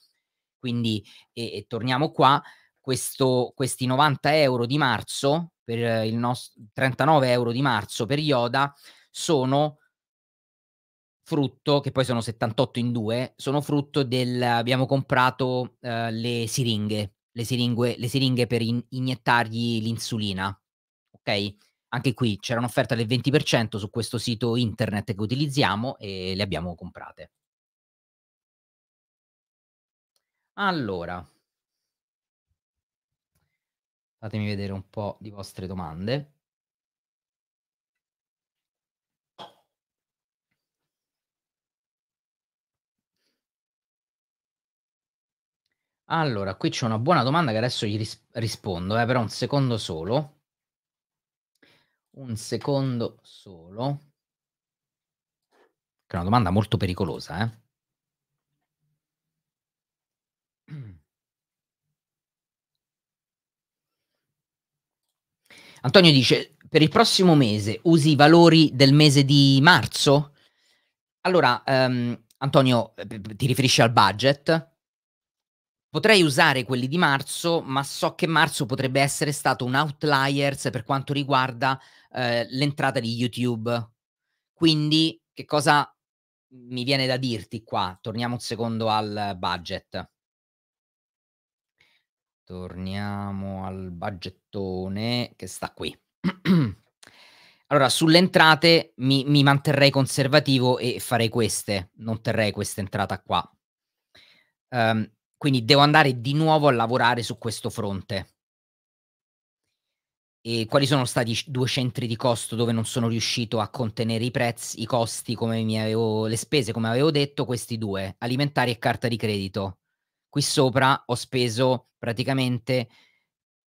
Quindi, e, e torniamo qua, questo, questi 90 euro di marzo, per il nostro 39 euro di marzo per Yoda, sono frutto, che poi sono 78 in due, sono frutto del, abbiamo comprato uh, le siringhe, le siringhe, le siringhe per in, iniettargli l'insulina ok? Anche qui c'era un'offerta del 20% su questo sito internet che utilizziamo e le abbiamo comprate. Allora, fatemi vedere un po' di vostre domande. Allora, qui c'è una buona domanda che adesso gli ris- rispondo, eh, però un secondo solo un secondo solo. Che è una domanda molto pericolosa, eh? Antonio dice, per il prossimo mese usi i valori del mese di marzo? Allora, ehm, Antonio, eh, ti riferisci al budget? Potrei usare quelli di marzo, ma so che marzo potrebbe essere stato un outlier per quanto riguarda eh, l'entrata di YouTube. Quindi, che cosa mi viene da dirti qua? Torniamo un secondo al budget. Torniamo al budgettone che sta qui. *clears throat* allora, sulle entrate mi, mi manterrei conservativo e farei queste, non terrei questa entrata qua. Um, quindi devo andare di nuovo a lavorare su questo fronte. E quali sono stati i due centri di costo dove non sono riuscito a contenere i prezzi, i costi, come mi avevo, le spese, come avevo detto, questi due, alimentari e carta di credito. Qui sopra ho speso praticamente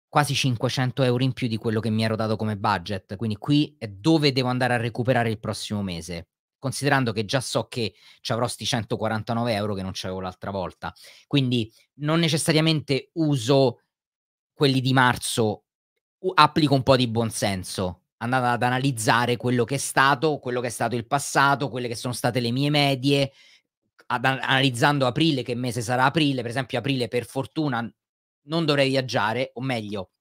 quasi 500 euro in più di quello che mi ero dato come budget. Quindi qui è dove devo andare a recuperare il prossimo mese considerando che già so che ci avrò sti 149 euro che non c'avevo l'altra volta. Quindi non necessariamente uso quelli di marzo, applico un po' di buonsenso, andando ad analizzare quello che è stato, quello che è stato il passato, quelle che sono state le mie medie, ad, analizzando aprile, che mese sarà aprile, per esempio aprile per fortuna non dovrei viaggiare, o meglio,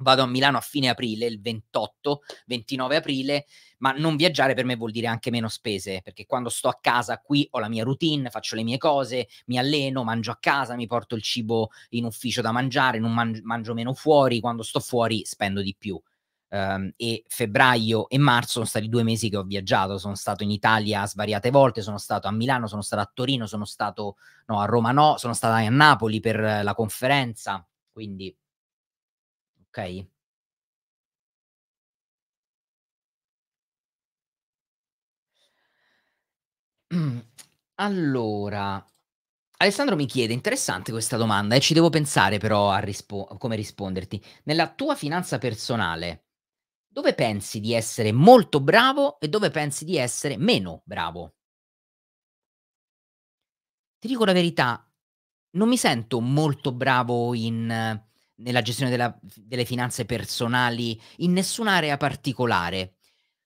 vado a Milano a fine aprile, il 28, 29 aprile, ma non viaggiare per me vuol dire anche meno spese, perché quando sto a casa qui ho la mia routine, faccio le mie cose, mi alleno, mangio a casa, mi porto il cibo in ufficio da mangiare, non man- mangio meno fuori, quando sto fuori spendo di più. Um, e febbraio e marzo sono stati due mesi che ho viaggiato, sono stato in Italia svariate volte, sono stato a Milano, sono stato a Torino, sono stato no, a Roma no, sono stato a Napoli per la conferenza, quindi ok? *clears throat* Allora, Alessandro mi chiede, interessante questa domanda e ci devo pensare però a rispo- come risponderti. Nella tua finanza personale, dove pensi di essere molto bravo e dove pensi di essere meno bravo? Ti dico la verità, non mi sento molto bravo in nella gestione della, delle finanze personali, in nessun'area particolare.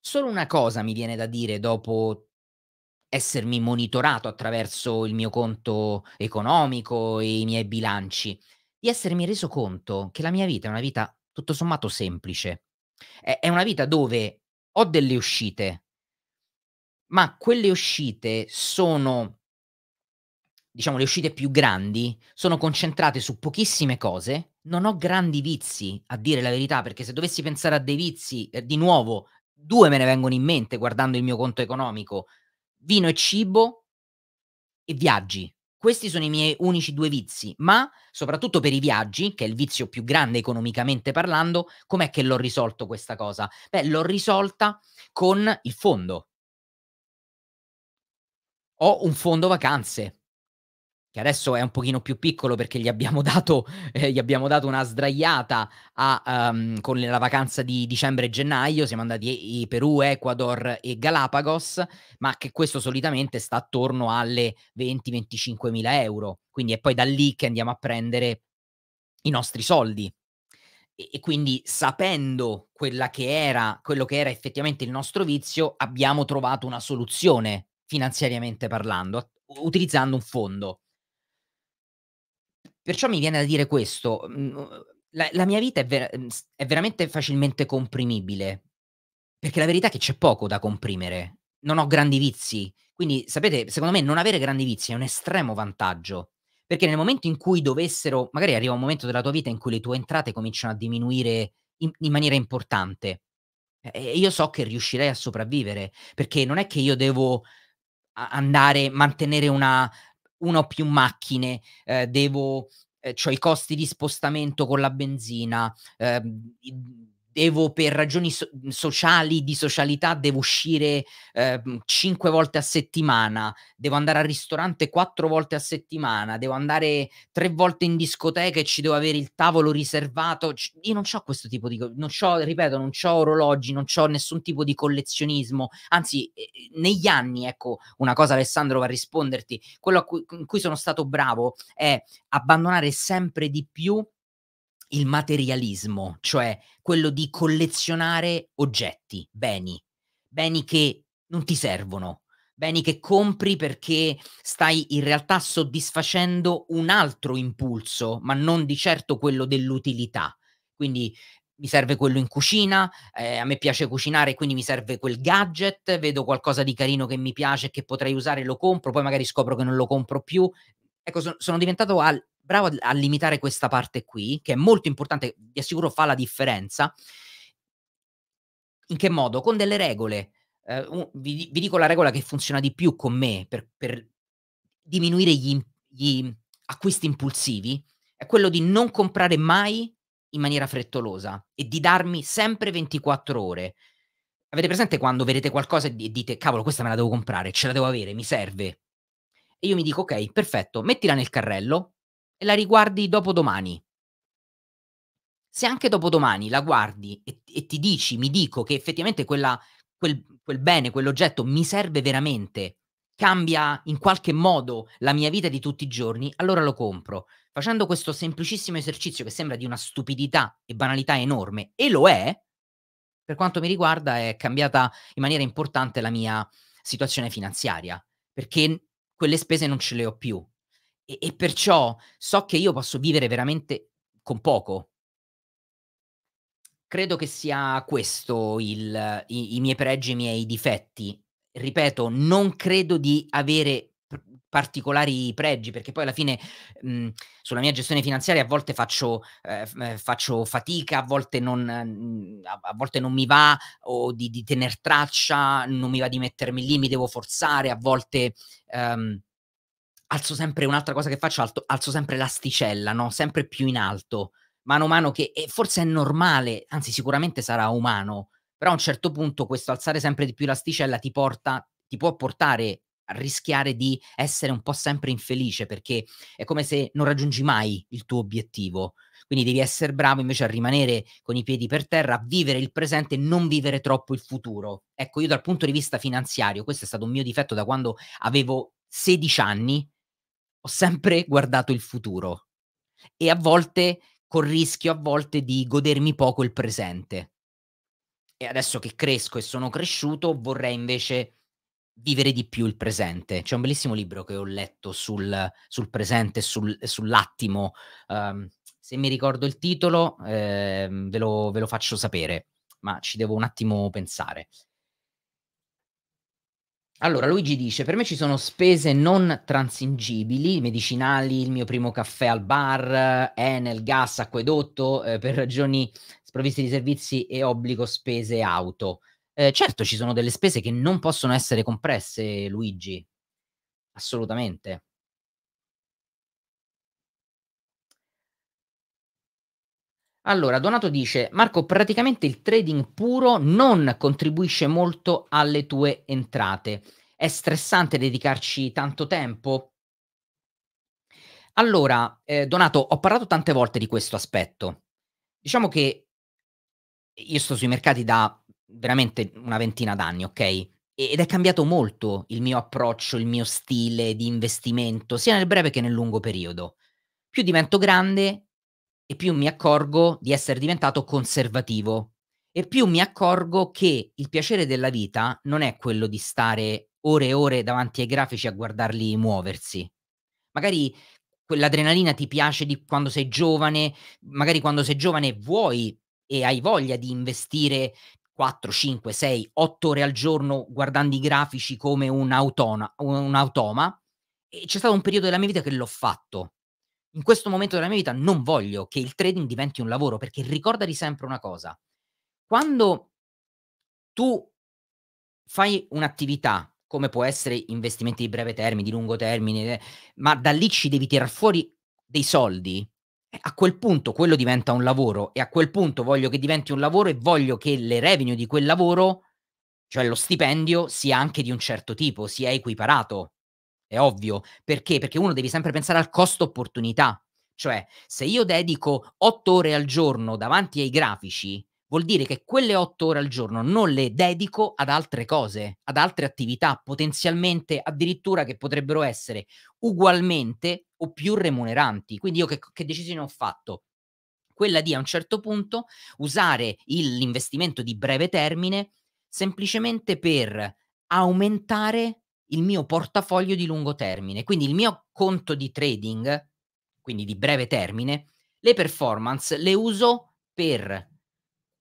Solo una cosa mi viene da dire dopo essermi monitorato attraverso il mio conto economico e i miei bilanci, di essermi reso conto che la mia vita è una vita tutto sommato semplice. È una vita dove ho delle uscite, ma quelle uscite sono, diciamo, le uscite più grandi, sono concentrate su pochissime cose non ho grandi vizi, a dire la verità, perché se dovessi pensare a dei vizi, eh, di nuovo, due me ne vengono in mente guardando il mio conto economico, vino e cibo e viaggi. Questi sono i miei unici due vizi, ma soprattutto per i viaggi, che è il vizio più grande economicamente parlando, com'è che l'ho risolto questa cosa? Beh, l'ho risolta con il fondo. Ho un fondo vacanze, che adesso è un pochino più piccolo perché gli abbiamo dato, *laughs* eh, gli abbiamo dato una sdraiata a, um, con la vacanza di dicembre e gennaio, siamo andati in Perù, Ecuador e Galapagos, ma che questo solitamente sta attorno alle 20-25 mila euro, quindi è poi da lì che andiamo a prendere i nostri soldi. E, e quindi sapendo quella che era, quello che era effettivamente il nostro vizio, abbiamo trovato una soluzione finanziariamente parlando, utilizzando un fondo Perciò mi viene da dire questo, mhmm, la, la mia vita è, ver- mhmm, è veramente facilmente comprimibile, perché la verità è che c'è poco da comprimere, non ho grandi vizi, quindi sapete, secondo me non avere grandi vizi è un estremo vantaggio, perché nel momento in cui dovessero, magari arriva un momento della tua vita in cui le tue entrate cominciano a diminuire in, in maniera importante, e io so che riuscirei a sopravvivere, perché non è che io devo andare, mantenere una una o più macchine, eh, devo, eh, cioè i costi di spostamento con la benzina, eh, devo per ragioni so- sociali, di socialità, devo uscire eh, volte a settimana, devo andare al ristorante quattro volte a settimana, devo andare tre volte in discoteca e ci devo avere il tavolo riservato. C- io non ho questo tipo di... Co- non c'ho, ripeto, non ho orologi, non ho nessun tipo di collezionismo. Anzi, eh, negli anni, ecco, una cosa Alessandro va a risponderti, quello a cui, in cui sono stato bravo è abbandonare sempre di più il materialismo, cioè quello di collezionare oggetti, beni, beni che non ti servono, beni che compri perché stai in realtà soddisfacendo un altro impulso, ma non di certo quello dell'utilità. Quindi mi serve quello in cucina, eh, a me piace cucinare, quindi mi serve quel gadget, vedo qualcosa di carino che mi piace, che potrei usare, lo compro, poi magari scopro che non lo compro più. Ecco, sono diventato al- bravo a limitare questa parte qui, che è molto importante, vi assicuro fa la differenza. In che modo? Con delle regole. Eh, vi, vi, dico la regola che funziona di più con me per, per diminuire gli, gli acquisti impulsivi, è quello di non comprare mai in maniera frettolosa e di darmi sempre 24 ore. Avete presente quando vedete qualcosa e dite, cavolo, questa me la devo comprare, ce la devo avere, mi serve. E io mi dico, ok, perfetto, mettila nel carrello, e la riguardi dopo domani. Se anche dopo domani la guardi e, e ti dici, mi dico che effettivamente quella, quel, quel bene, quell'oggetto mi serve veramente, cambia in qualche modo la mia vita di tutti i giorni, allora lo compro. Facendo questo semplicissimo esercizio che sembra di una stupidità e banalità enorme, e lo è, per quanto mi riguarda è cambiata in maniera importante la mia situazione finanziaria, perché quelle spese non ce le ho più e, e perciò so che io posso vivere veramente con poco. Credo che sia questo il, i, i miei pregi e i miei difetti. Ripeto, non credo di avere particolari pregi, perché poi alla fine mh, mhmm, sulla mia gestione finanziaria a volte faccio, eh, eh faccio fatica, a volte, non, mhmm, a, a volte, non, mi va o di, di tener traccia, non mi va di mettermi lì, mi devo forzare, a volte... Um, alzo sempre un'altra cosa che faccio, alto, alzo sempre l'asticella, no? sempre più in alto, mano a mano che e forse è normale, anzi sicuramente sarà umano, però a un certo punto questo alzare sempre di più l'asticella ti porta, ti può portare a rischiare di essere un po' sempre infelice perché è come se non raggiungi mai il tuo obiettivo. Quindi devi essere bravo invece a rimanere con i piedi per terra, a vivere il presente e non vivere troppo il futuro. Ecco, io dal punto di vista finanziario, questo è stato un mio difetto da quando avevo 16 anni, ho sempre guardato il futuro e a volte col rischio a volte di godermi poco il presente. E adesso che cresco e sono cresciuto vorrei invece vivere di più il presente. C'è un bellissimo libro che ho letto sul, sul presente, sul, sull'attimo. Um, se mi ricordo il titolo eh, ve, lo, ve lo faccio sapere, ma ci devo un attimo pensare. Allora, Luigi dice: Per me ci sono spese non transingibili, medicinali, il mio primo caffè al bar, eh, Enel, gas, acquedotto, eh, per ragioni sprovviste di servizi e obbligo spese auto. Eh, certo, ci sono delle spese che non possono essere compresse, Luigi, assolutamente. Allora, Donato dice, Marco, praticamente il trading puro non contribuisce molto alle tue entrate. È stressante dedicarci tanto tempo? Allora, eh, Donato, ho parlato tante volte di questo aspetto. Diciamo che io sto sui mercati da veramente una ventina d'anni, ok? Ed è cambiato molto il mio approccio, il mio stile di investimento, sia nel breve che nel lungo periodo. Più divento grande e più mi accorgo di essere diventato conservativo e più mi accorgo che il piacere della vita non è quello di stare ore e ore davanti ai grafici a guardarli muoversi. Magari quell'adrenalina ti piace di quando sei giovane, magari quando sei giovane vuoi e hai voglia di investire 4, 5, 6, 8 ore al giorno guardando i grafici come un, autona, un automa. E c'è stato un periodo della mia vita che l'ho fatto in questo momento della mia vita non voglio che il trading diventi un lavoro, perché ricordati sempre una cosa, quando tu fai un'attività come può essere investimenti di breve termine, di lungo termine, ma da lì ci devi tirar fuori dei soldi, eh, a quel punto quello diventa un lavoro e a quel punto voglio che diventi un lavoro e voglio che le revenue di quel lavoro, cioè lo stipendio, sia anche di un certo tipo, sia equiparato. È ovvio. Perché? Perché uno devi sempre pensare al costo opportunità. Cioè, se io dedico otto ore al giorno davanti ai grafici, vuol dire che quelle otto ore al giorno non le dedico ad altre cose, ad altre attività, potenzialmente addirittura che potrebbero essere ugualmente o più remuneranti. Quindi io che, che decisione ho fatto? Quella di a un certo punto usare il, l'investimento di breve termine semplicemente per aumentare il mio portafoglio di lungo termine, quindi il mio conto di trading, quindi di breve termine, le performance le uso per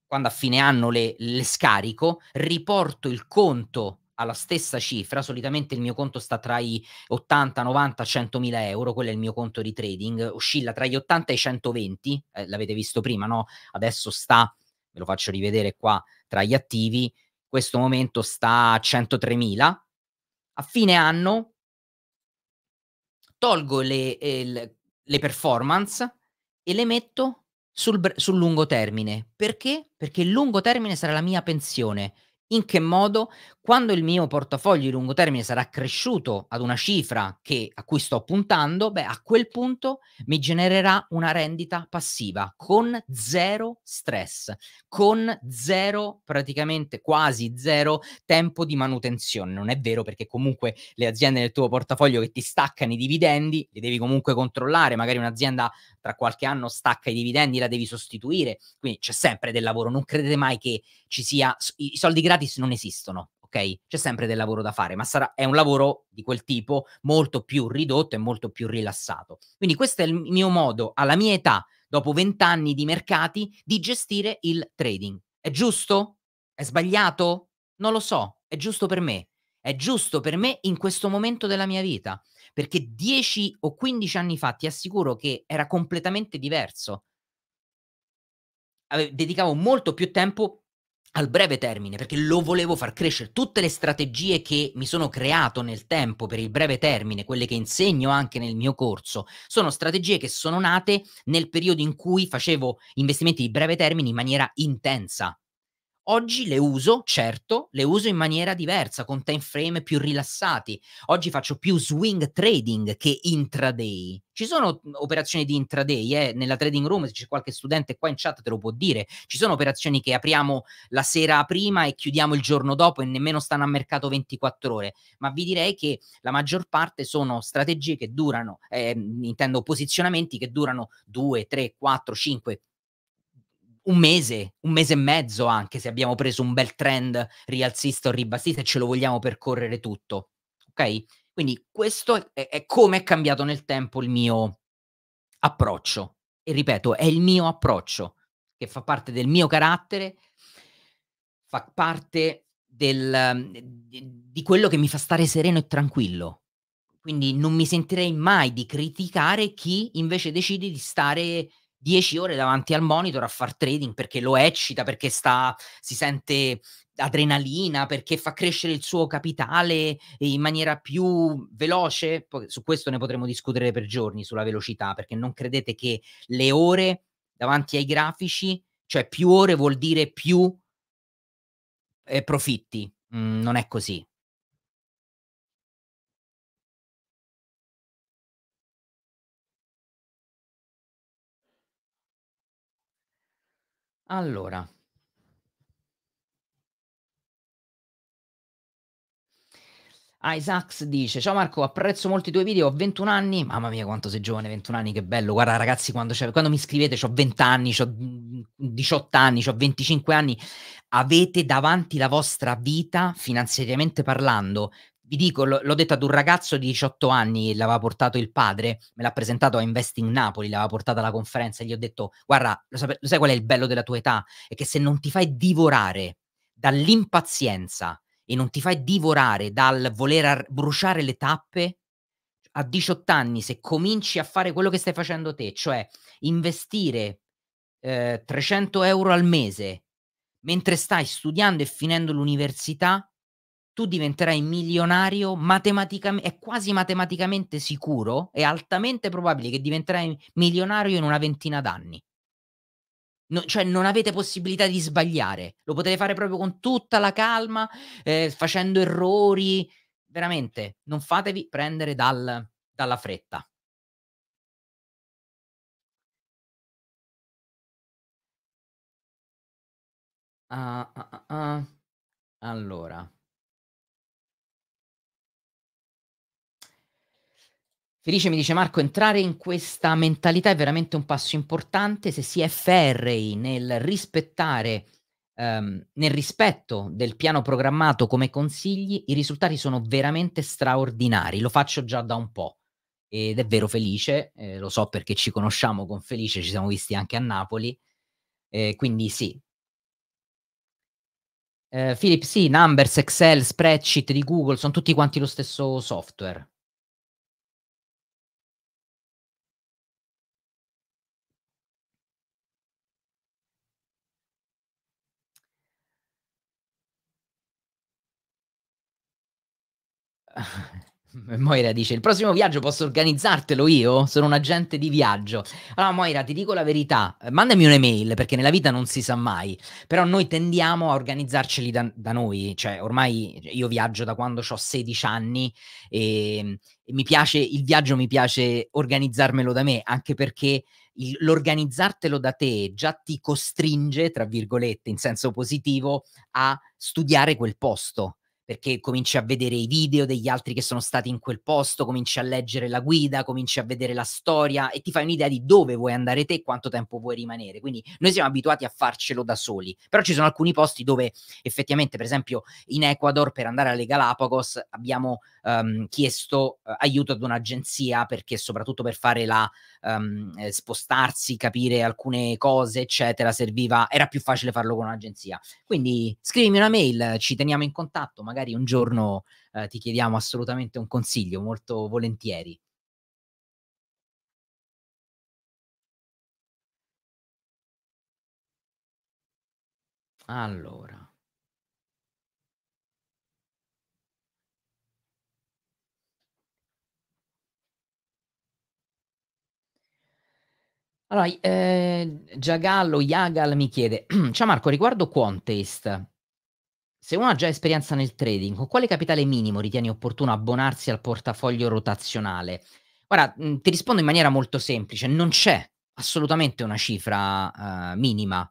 quando a fine anno le, le, scarico, riporto il conto alla stessa cifra, solitamente il mio conto sta tra i 80, 90, 100 mila euro, quello è il mio conto di trading, oscilla tra gli 80 e i 120, eh, l'avete visto prima, no? Adesso sta, ve lo faccio rivedere qua, tra gli attivi, in questo momento sta a 103 mila, a fine anno tolgo le, eh, le, le performance e le metto sul, sul lungo termine. Perché? Perché il lungo termine sarà la mia pensione. In che modo? quando il mio portafoglio di lungo termine sarà cresciuto ad una cifra che, a cui sto puntando, beh, a quel punto mi genererà una rendita passiva con zero stress, con zero, praticamente quasi zero tempo di manutenzione. Non è vero perché comunque le aziende del tuo portafoglio che ti staccano i dividendi, li devi comunque controllare, magari un'azienda tra qualche anno stacca i dividendi, la devi sostituire, quindi c'è sempre del lavoro, non credete mai che ci sia, i soldi gratis non esistono ok, c'è sempre del lavoro da fare, ma sarà, è un lavoro di quel tipo molto più ridotto e molto più rilassato. Quindi questo è il mio modo, alla mia età, dopo vent'anni di mercati, di gestire il trading. È giusto? È sbagliato? Non lo so, è giusto per me. È giusto per me in questo momento della mia vita, perché 10 o 15 anni fa ti assicuro che era completamente diverso. Dedicavo molto più tempo al breve termine, perché lo volevo far crescere. Tutte le strategie che mi sono creato nel tempo per il breve termine, quelle che insegno anche nel mio corso, sono strategie che sono nate nel periodo in cui facevo investimenti di breve termine in maniera intensa. Oggi le uso, certo, le uso in maniera diversa, con time frame più rilassati. Oggi faccio più swing trading che intraday. Ci sono mhmm, operazioni di intraday, eh? nella trading room, se c'è qualche studente qua in chat te lo può dire. Ci sono operazioni che apriamo la sera prima e chiudiamo il giorno dopo e nemmeno stanno a mercato 24 ore, ma vi direi che la maggior parte sono strategie che durano, eh, intendo posizionamenti che durano 2, 3, 4, 5, un mese, un mese e mezzo anche se abbiamo preso un bel trend rialzista o ribassista e ce lo vogliamo percorrere tutto. Ok? Quindi questo è, è come è cambiato nel tempo il mio approccio. E ripeto, è il mio approccio che fa parte del mio carattere, fa parte del, ehm, di quello che mi fa stare sereno e tranquillo. Quindi non mi sentirei mai di criticare chi invece decide di stare 10 ore davanti al monitor a far trading perché lo eccita, perché sta, si sente adrenalina, perché fa crescere il suo capitale in maniera più veloce? su questo ne potremo discutere per giorni, sulla velocità, perché non credete che le ore davanti ai grafici, cioè più ore vuol dire più eh, profitti. Mm, non è così. Allora, Isaacs dice: Ciao Marco, apprezzo molto i tuoi video. Ho 21 anni. Mamma mia, quanto sei giovane! 21 anni, che bello. Guarda, ragazzi, quando, quando mi scrivete, ho 20 anni, ho 18 anni, ho 25 anni. Avete davanti la vostra vita, finanziariamente parlando, vi dico, l- l'ho detto ad un ragazzo di 18 anni, l'aveva portato il padre, me l'ha presentato a Investing Napoli, l'aveva portata alla conferenza e gli ho detto, guarda, lo, sape- lo sai qual è il bello della tua età? È che se non ti fai divorare dall'impazienza e non ti fai divorare dal voler ar- bruciare le tappe, a 18 anni se cominci a fare quello che stai facendo te, cioè investire eh, 300 euro al mese mentre stai studiando e finendo l'università, tu diventerai milionario matematicamente, è quasi matematicamente sicuro, è altamente probabile che diventerai milionario in una ventina d'anni. No, cioè non avete possibilità di sbagliare, lo potete fare proprio con tutta la calma, eh, facendo errori, veramente, non fatevi prendere dal, dalla fretta. Uh, uh, uh. Allora. Felice mi dice Marco, entrare in questa mentalità è veramente un passo importante se si è ferrei nel rispettare, um, nel rispetto del piano programmato come consigli, i risultati sono veramente straordinari, lo faccio già da un po'. Ed è vero Felice, eh, lo so perché ci conosciamo con Felice, ci siamo visti anche a Napoli, eh, quindi sì. Eh, Philip, sì, Numbers, Excel, Spreadsheet di Google sono tutti quanti lo stesso software *laughs* Moira dice: Il prossimo viaggio posso organizzartelo io? Sono un agente di viaggio. Allora, Moira, ti dico la verità: mandami un'email perché nella vita non si sa mai. Però noi tendiamo a organizzarceli da, da noi. Cioè, ormai io viaggio da quando ho 16 anni e, ehm, e mi piace il viaggio, mi piace organizzarmelo da me, anche perché l'organizzartelo da te già ti costringe, tra virgolette, in senso positivo, a studiare quel posto perché cominci a vedere i video degli altri che sono stati in quel posto, cominci a leggere la guida, cominci a vedere la storia e ti fai un'idea di dove vuoi andare te e quanto tempo vuoi rimanere. Quindi noi siamo abituati a farcelo da soli, però ci sono alcuni posti dove effettivamente, per esempio in Ecuador, per andare alle Galapagos abbiamo um, chiesto uh, aiuto ad un'agenzia perché soprattutto per fare la um, eh, spostarsi, capire alcune cose, eccetera, serviva, era più facile farlo con un'agenzia. Quindi scrivimi una mail, ci teniamo in contatto, magari magari un giorno eh, ti chiediamo assolutamente un consiglio, molto volentieri. Allora. Allora, eh, Giagallo Iagal mi chiede, *clears throat* ciao Marco, riguardo Quantest, se uno ha già esperienza nel trading, con quale capitale minimo ritieni opportuno abbonarsi al portafoglio rotazionale? Guarda, ti rispondo in maniera molto semplice, non c'è assolutamente una cifra uh, minima.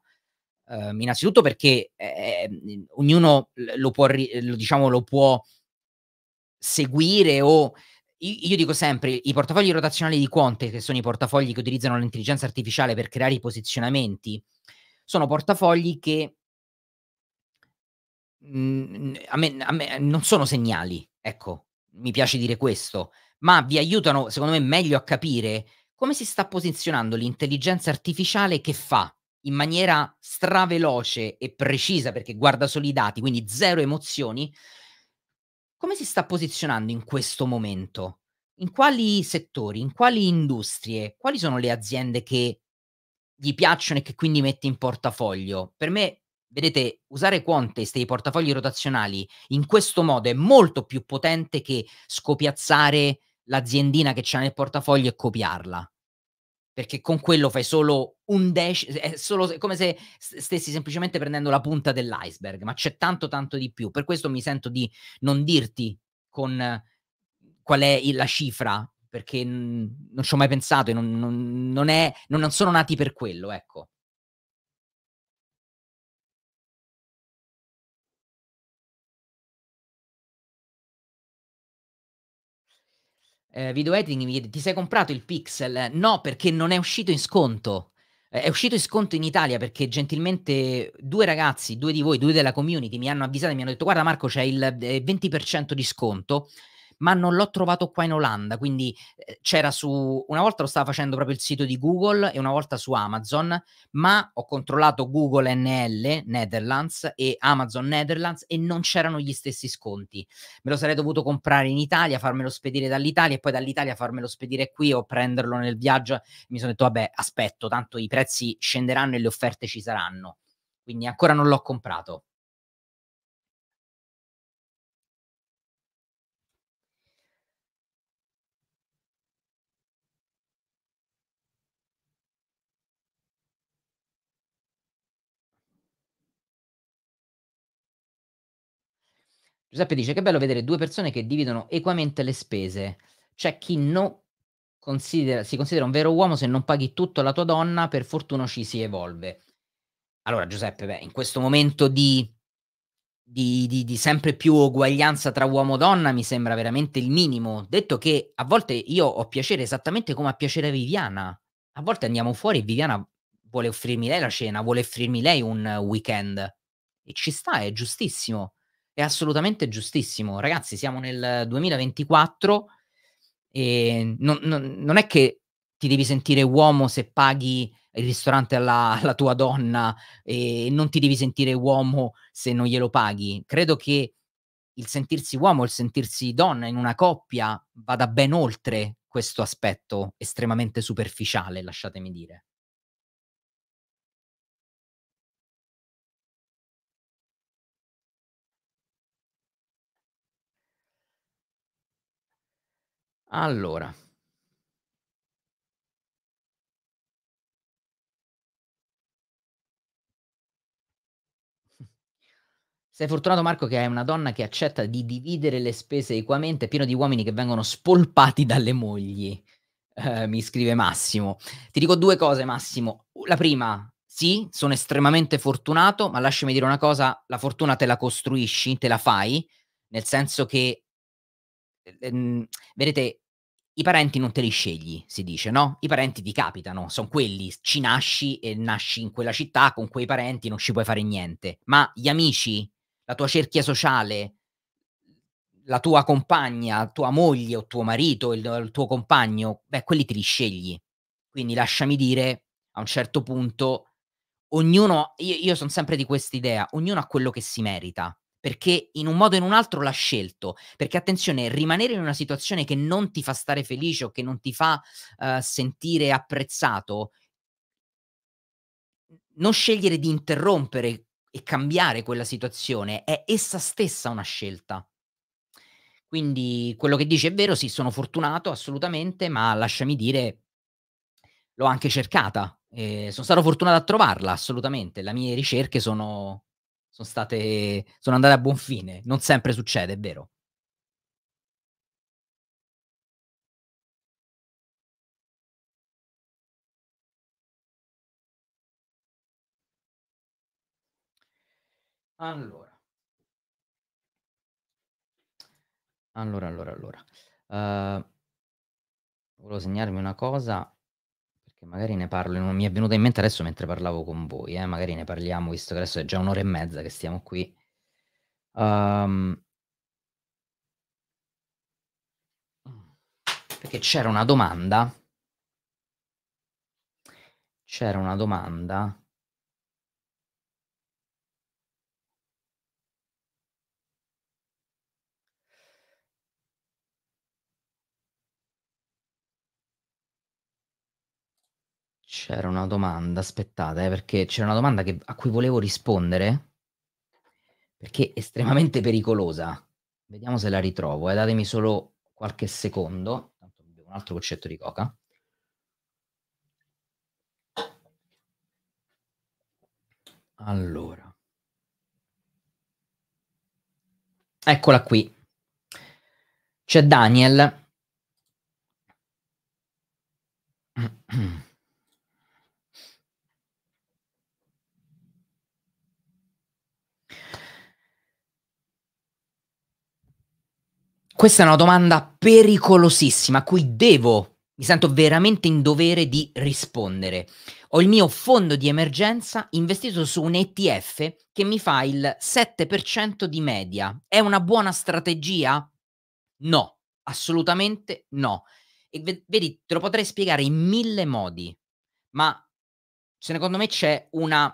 Uh, innanzitutto perché eh, eh ognuno lo può, eh, lo, diciamo, lo può seguire o io, dico sempre, i portafogli rotazionali di Quante, che sono i portafogli che utilizzano l'intelligenza artificiale per creare i posizionamenti, sono portafogli che Mhmm, a, me, a me non sono segnali, ecco, mi piace dire questo, ma vi aiutano, secondo me, meglio a capire come si sta posizionando l'intelligenza artificiale che fa in maniera straveloce e precisa, perché guarda solo i dati, quindi zero emozioni, come si sta posizionando in questo momento? In quali settori, in quali industrie, quali sono le aziende che gli piacciono e che quindi mette in portafoglio? Per me Vedete, usare Quantest e i portafogli rotazionali in questo modo è molto più potente che scopiazzare l'aziendina che c'è nel portafoglio e copiarla. Perché con quello fai solo un dash, è, solo, è come se stessi semplicemente prendendo la punta dell'iceberg, ma c'è tanto tanto di più. Per questo mi sento di non dirti con qual è la cifra, perché non ci ho mai pensato e non, non, non, è, non sono nati per quello, ecco. eh, video editing mi chiede ti sei comprato il Pixel? No, perché non è uscito in sconto. Eh, è uscito in sconto in Italia perché gentilmente due ragazzi, due di voi, due della community mi hanno avvisato e mi hanno detto guarda Marco c'è il 20% eh, di sconto ma non l'ho trovato qua in Olanda, quindi ehm, c'era su, una volta lo stava facendo proprio il sito di Google e una volta su Amazon, ma ho controllato Google NL, Netherlands, e Amazon Netherlands e non c'erano gli stessi sconti. Me lo sarei dovuto comprare in Italia, farmelo spedire dall'Italia e poi dall'Italia farmelo spedire qui o prenderlo nel viaggio. Mi sono detto, vabbè, aspetto, tanto i prezzi scenderanno e le offerte ci saranno. Quindi ancora non l'ho comprato. Giuseppe dice che bello vedere due persone che dividono equamente le spese. C'è chi non considera, si considera un vero uomo se non paghi tutto alla tua donna, per fortuna ci si evolve. Allora Giuseppe, beh, in questo momento di, di, di, di sempre più uguaglianza tra uomo e donna mi sembra veramente il minimo. Detto che a volte io ho piacere esattamente come ha piacere a Viviana. A volte andiamo fuori e Viviana vuole offrirmi lei la cena, vuole offrirmi lei un weekend. E ci sta, è giustissimo è assolutamente giustissimo. Ragazzi, siamo nel 2024 e non, non, non è che ti devi sentire uomo se paghi il ristorante alla, alla, tua donna e non ti devi sentire uomo se non glielo paghi. Credo che il sentirsi uomo, il sentirsi donna in una coppia vada ben oltre questo aspetto estremamente superficiale, lasciatemi dire. Allora. Sei fortunato Marco che hai una donna che accetta di dividere le spese equamente, pieno di uomini che vengono spolpati dalle mogli, eh, mi scrive Massimo. Ti dico due cose Massimo. La prima, sì, sono estremamente fortunato, ma lasciami dire una cosa, la fortuna te la costruisci, te la fai, nel senso che, ehm, vedete, i parenti non te li scegli, si dice, no? I parenti ti capitano, sono quelli, ci nasci e nasci in quella città con quei parenti, non ci puoi fare niente. Ma gli amici, la tua cerchia sociale, la tua compagna, tua moglie o tuo marito, il, il tuo compagno, beh, quelli te li scegli. Quindi lasciami dire, a un certo punto, ognuno, io, io sono sempre di questa idea, ognuno ha quello che si merita perché in un modo o in un altro l'ha scelto. Perché attenzione, rimanere in una situazione che non ti fa stare felice o che non ti fa uh, sentire apprezzato, non scegliere di interrompere e cambiare quella situazione è essa stessa una scelta. Quindi quello che dice è vero, sì, sono fortunato assolutamente, ma lasciami dire, l'ho anche cercata. Eh, sono stato fortunato a trovarla assolutamente. Le mie ricerche sono sono state sono andate a buon fine. Non sempre succede, è vero. Allora. Allora, allora, allora. Uh, volevo segnarmi una cosa che magari ne parlo, non mi è venuta in mente adesso mentre parlavo con voi, eh, magari ne parliamo, visto che adesso è già un'ora e mezza che stiamo qui. Um, perché c'era una domanda. C'era una domanda c'era una domanda, aspettate, eh, perché c'era una domanda che, a cui volevo rispondere, perché è estremamente pericolosa. Vediamo se la ritrovo, eh. datemi solo qualche secondo, tanto bevo un altro concetto di coca. Allora. Eccola qui. C'è Daniel. *clears throat* Questa è una domanda pericolosissima a cui devo, mi sento veramente in dovere di rispondere. Ho il mio fondo di emergenza investito su un ETF che mi fa il 7% di media. È una buona strategia? No, assolutamente no. E vedi, te lo potrei spiegare in mille modi, ma secondo me c'è una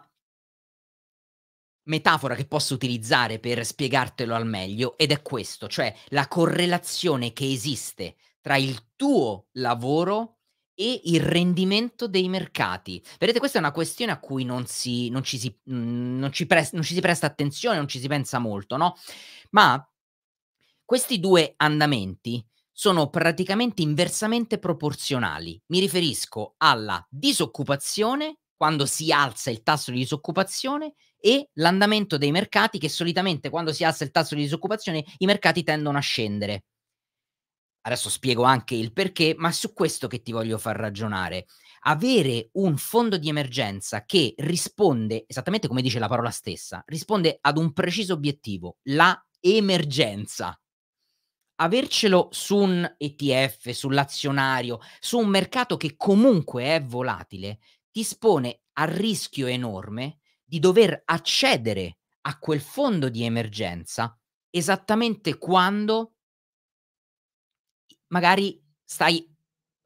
metafora che posso utilizzare per spiegartelo al meglio ed è questo, cioè la correlazione che esiste tra il tuo lavoro e il rendimento dei mercati. Vedete, questa è una questione a cui non, si, non, ci, si, mm, non, ci, pre- non ci si presta attenzione, non ci si pensa molto, no? Ma questi due andamenti sono praticamente inversamente proporzionali. Mi riferisco alla disoccupazione, quando si alza il tasso di disoccupazione, e l'andamento dei mercati che solitamente quando si alza il tasso di disoccupazione i mercati tendono a scendere. Adesso spiego anche il perché, ma è su questo che ti voglio far ragionare. Avere un fondo di emergenza che risponde, esattamente come dice la parola stessa, risponde ad un preciso obiettivo, la emergenza. Avercelo su un ETF, sull'azionario, su un mercato che comunque è volatile, ti espone a rischio enorme di dover accedere a quel fondo di emergenza esattamente quando magari stai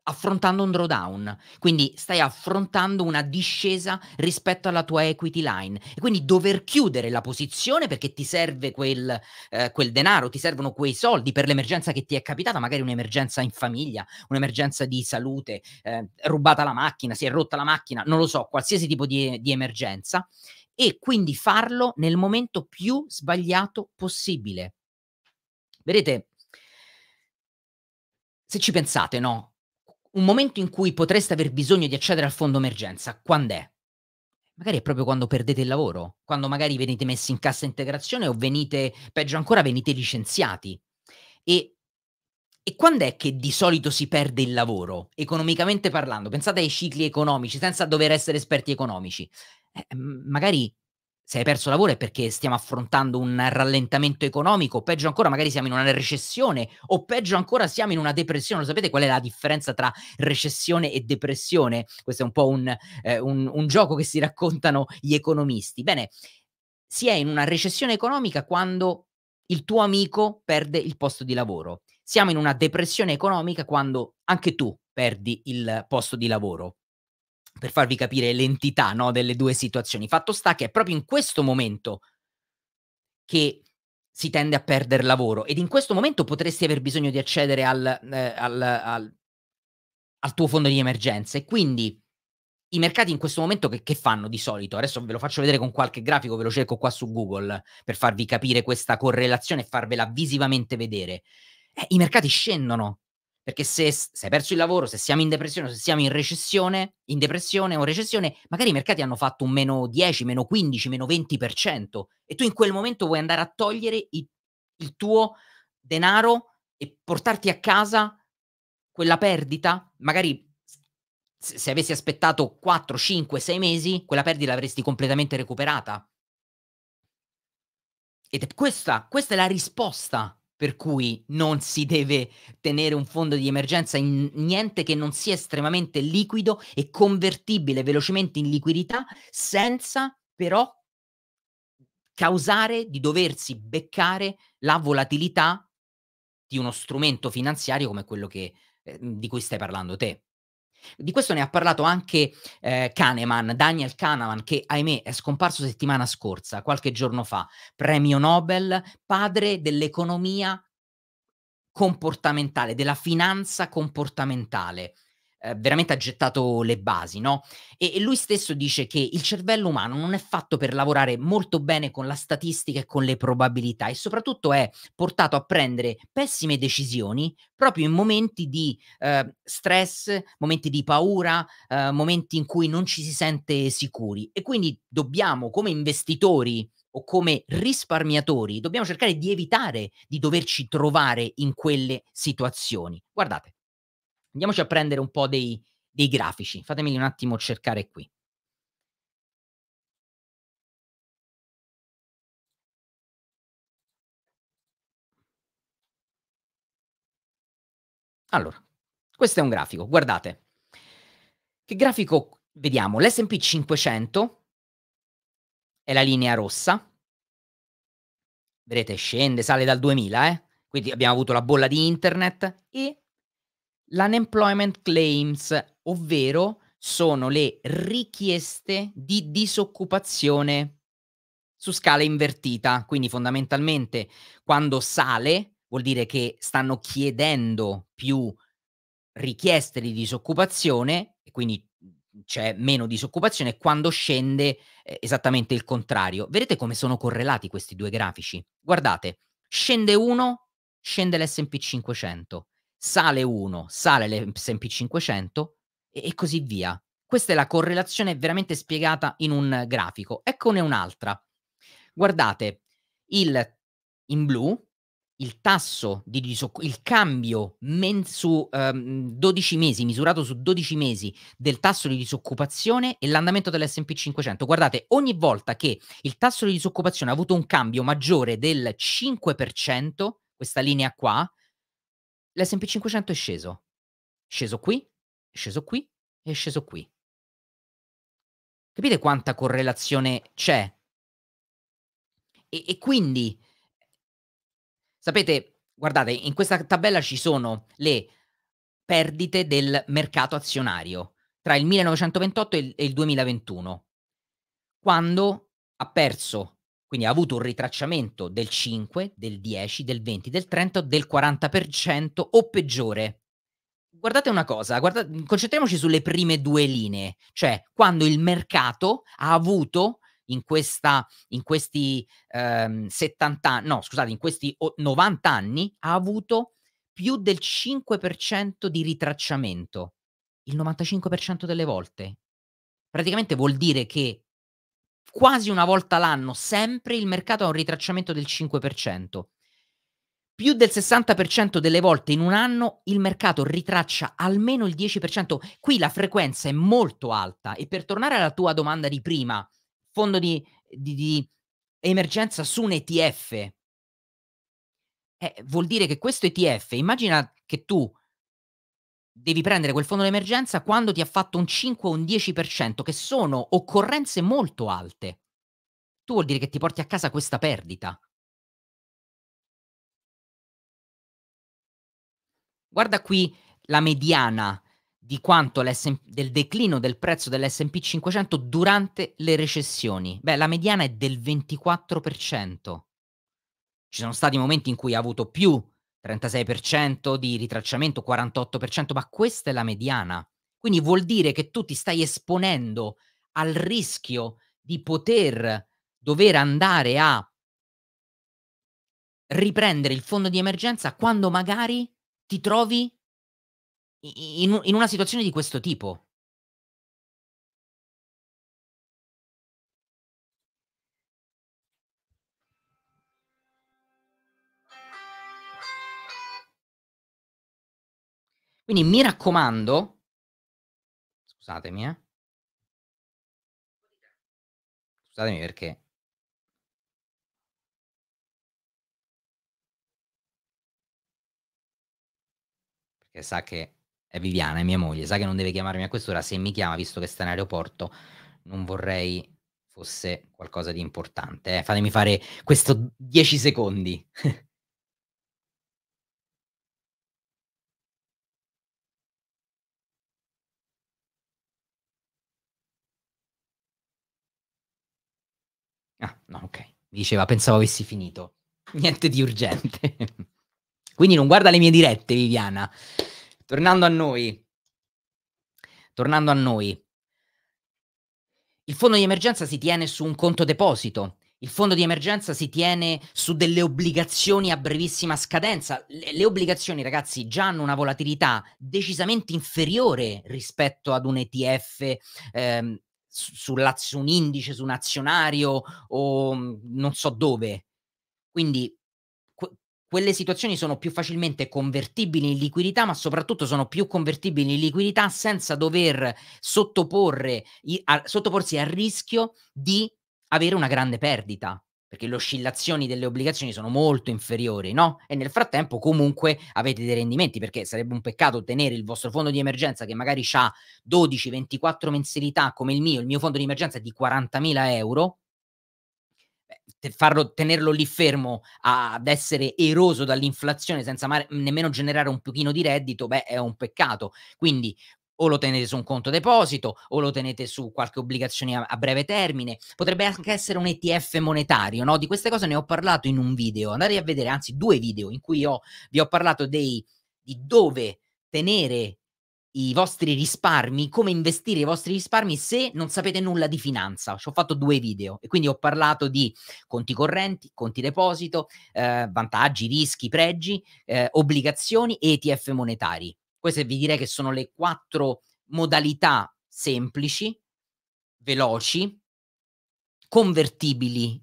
affrontando un drawdown, quindi stai affrontando una discesa rispetto alla tua equity line e quindi dover chiudere la posizione perché ti serve quel, eh, quel denaro, ti servono quei soldi per l'emergenza che ti è capitata, magari un'emergenza in famiglia, un'emergenza di salute, eh, rubata la macchina, si è rotta la macchina, non lo so, qualsiasi tipo di, di emergenza e quindi farlo nel momento più sbagliato possibile. Vedete, se ci pensate, no? un momento in cui potreste aver bisogno di accedere al fondo emergenza, quando è? Magari è proprio quando perdete il lavoro, quando magari venite messi in cassa integrazione o venite, peggio ancora, venite licenziati. E, e quando è che di solito si perde il lavoro, economicamente parlando? Pensate ai cicli economici, senza dover essere esperti economici. Eh, magari se hai perso lavoro è perché stiamo affrontando un rallentamento economico, o peggio ancora magari siamo in una recessione, o peggio ancora siamo in una depressione. Lo sapete qual è la differenza tra recessione e depressione? Questo è un po' un, eh, un, un gioco che si raccontano gli economisti. Bene, si è in una recessione economica quando il tuo amico perde il posto di lavoro. Siamo in una depressione economica quando anche tu perdi il posto di lavoro per farvi capire l'entità no, delle due situazioni. Fatto sta che è proprio in questo momento che si tende a perdere lavoro ed in questo momento potresti aver bisogno di accedere al, eh, al, al, al tuo fondo di emergenza e quindi i mercati in questo momento che, che, fanno di solito? Adesso ve lo faccio vedere con qualche grafico, ve lo cerco qua su Google per farvi capire questa correlazione e farvela visivamente vedere. Eh, I mercati scendono perché se, hai perso il lavoro, se siamo in depressione, se siamo in recessione, in depressione o recessione, magari i mercati hanno fatto un meno 10, meno 15, meno 20% e tu in quel momento vuoi andare a togliere i, il tuo denaro e portarti a casa quella perdita? Magari se avessi aspettato 4, 5, 6 mesi, quella perdita l'avresti completamente recuperata. Ed è questa, questa è la risposta per cui non si deve tenere un fondo di emergenza in niente che non sia estremamente liquido e convertibile velocemente in liquidità senza però causare di doversi beccare la volatilità di uno strumento finanziario come quello che, eh, di cui stai parlando te. Di questo ne ha parlato anche eh, Kahneman, Daniel Kahneman, che ahimè è scomparso settimana scorsa, qualche giorno fa, premio Nobel, padre dell'economia comportamentale, della finanza comportamentale. Eh, veramente ha gettato le basi, no? E, e, lui stesso dice che il cervello umano non è fatto per lavorare molto bene con la statistica e con le probabilità e soprattutto è portato a prendere pessime decisioni proprio in momenti di eh, stress, momenti di paura, eh, momenti in cui non ci si sente sicuri e quindi dobbiamo come investitori o come risparmiatori dobbiamo cercare di evitare di doverci trovare in quelle situazioni. Guardate. Andiamoci a prendere un po' dei, dei grafici. Fatemeli un attimo cercare qui. Allora, questo è un grafico, guardate. Che grafico vediamo? L'SP 500 è la linea rossa. Vedete, scende, sale dal 2000, eh? Quindi abbiamo avuto la bolla di internet e l'unemployment claims, ovvero sono le richieste di disoccupazione su scala invertita, quindi fondamentalmente quando sale vuol dire che stanno chiedendo più richieste di disoccupazione e quindi c'è meno disoccupazione, quando scende eh, esattamente il contrario. Vedete come sono correlati questi due grafici? Guardate, scende uno, scende l'SP 500 sale 1, sale l'S&P 500 e, e così via. Questa è la correlazione veramente spiegata in un grafico. Eccone un'altra. Guardate, il, in blu il tasso di disoccupazione, il cambio men- su um, ehm, 12 mesi, misurato su 12 mesi del tasso di disoccupazione e l'andamento dell'SP 500. Guardate, ogni volta che il tasso di disoccupazione ha avuto un cambio maggiore del 5%, questa linea qua, l'SP 500 è sceso. Sceso qui, sceso qui e sceso qui. Capite quanta correlazione c'è? E, e quindi, sapete, guardate, in questa tabella ci sono le perdite del mercato azionario tra il 1928 e il, e il 2021, quando ha perso quindi ha avuto un ritracciamento del 5, del 10, del 20, del 30, del 40% o peggiore. Guardate una cosa, guarda, concentriamoci sulle prime due linee, cioè quando il mercato ha avuto in, questa, in questi ehm, 70, no, scusate, in questi 90 anni ha avuto più del 5% di ritracciamento, il 95% delle volte. Praticamente vuol dire che quasi una volta l'anno, sempre il mercato ha un ritracciamento del 5%. Più del 60% delle volte in un anno il mercato ritraccia almeno il 10%. Qui la frequenza è molto alta e per tornare alla tua domanda di prima, fondo di, di, di emergenza su un ETF, eh, vuol dire che questo ETF, immagina che tu devi prendere quel fondo d'emergenza quando ti ha fatto un 5 o un 10%, che sono occorrenze molto alte. Tu vuol dire che ti porti a casa questa perdita. Guarda qui la mediana di quanto del declino del prezzo dell'SP 500 durante le recessioni. Beh, la mediana è del 24%. Ci sono stati momenti in cui ha avuto più 36% di ritracciamento, 48%, ma questa è la mediana. Quindi vuol dire che tu ti stai esponendo al rischio di poter dover andare a riprendere il fondo di emergenza quando magari ti trovi in, una situazione di questo tipo. Quindi mi raccomando, scusatemi, eh. Scusatemi perché perché sa che è Viviana, è mia moglie, sa che non deve chiamarmi a quest'ora, se mi chiama, visto che sta in aeroporto, non vorrei fosse qualcosa di importante. Eh. Fatemi fare questo 10 secondi. *laughs* No, ok. Mi diceva, pensavo avessi finito. *laughs* Niente di urgente. *laughs* Quindi non guarda le mie dirette, Viviana. Tornando a noi. Tornando a noi. Il fondo di emergenza si tiene su un conto deposito. Il fondo di emergenza si tiene su delle obbligazioni a brevissima scadenza. Le, le obbligazioni, ragazzi, già hanno una volatilità decisamente inferiore rispetto ad un ETF ehm, su, su un indice, su un azionario o mm, non so dove. Quindi quelle situazioni sono più facilmente convertibili in liquidità, ma soprattutto sono più convertibili in liquidità senza dover sottoporre, a, sottoporsi al rischio di avere una grande perdita perché le oscillazioni delle obbligazioni sono molto inferiori, no? E nel frattempo comunque avete dei rendimenti, perché sarebbe un peccato tenere il vostro fondo di emergenza che magari ha 12-24 mensilità come il mio, il mio fondo di emergenza è di 40.000 euro, farlo, tenerlo lì fermo a, ad essere eroso dall'inflazione senza ma- nemmeno generare un pochino di reddito, beh, è un peccato. Quindi o lo tenete su un conto deposito o lo tenete su qualche obbligazione a, a breve termine, potrebbe anche essere un ETF monetario, no? Di queste cose ne ho parlato in un video, andate a vedere, anzi due video in cui ho, vi ho parlato dei, di dove tenere i vostri risparmi, come investire i vostri risparmi se non sapete nulla di finanza. Ci ho fatto due video e quindi ho parlato di conti correnti, conti deposito, eh, vantaggi, rischi, pregi, eh, obbligazioni e ETF monetari. Queste vi direi che sono le quattro modalità semplici, veloci, convertibili,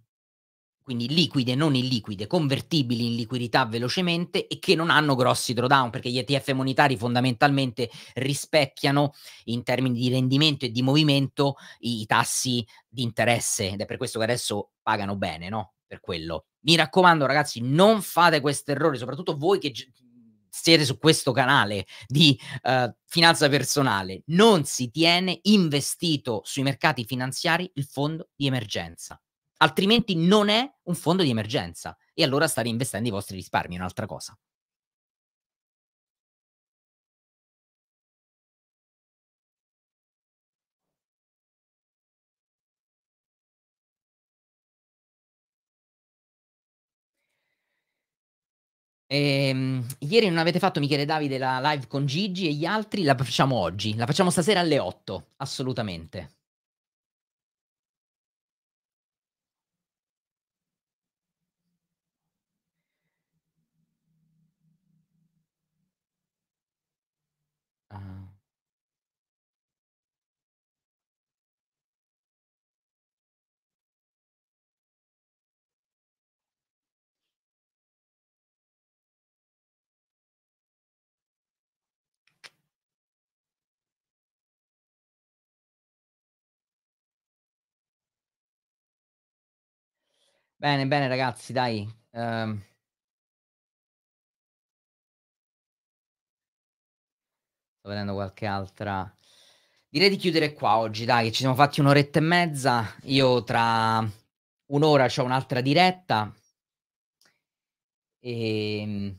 quindi liquide, non illiquide, convertibili in liquidità velocemente e che non hanno grossi drawdown, perché gli ETF monetari fondamentalmente rispecchiano in termini di rendimento e di movimento i, i tassi di interesse ed è per questo che adesso pagano bene, no? Per quello. Mi raccomando ragazzi, non fate questo errore, soprattutto voi che siete su questo canale di uh, finanza personale, non si tiene investito sui mercati finanziari il fondo di emergenza, altrimenti non è un fondo di emergenza e allora state investendo i vostri risparmi, è un'altra cosa. Ehm, ieri non avete fatto Michele Davide la live con Gigi e gli altri, la facciamo oggi, la facciamo stasera alle 8, assolutamente. Bene, bene ragazzi, dai. Um... Sto vedendo qualche altra. Direi di chiudere qua oggi, dai, che ci siamo fatti un'oretta e mezza. Io tra un'ora ho un'altra diretta. E... Ehm.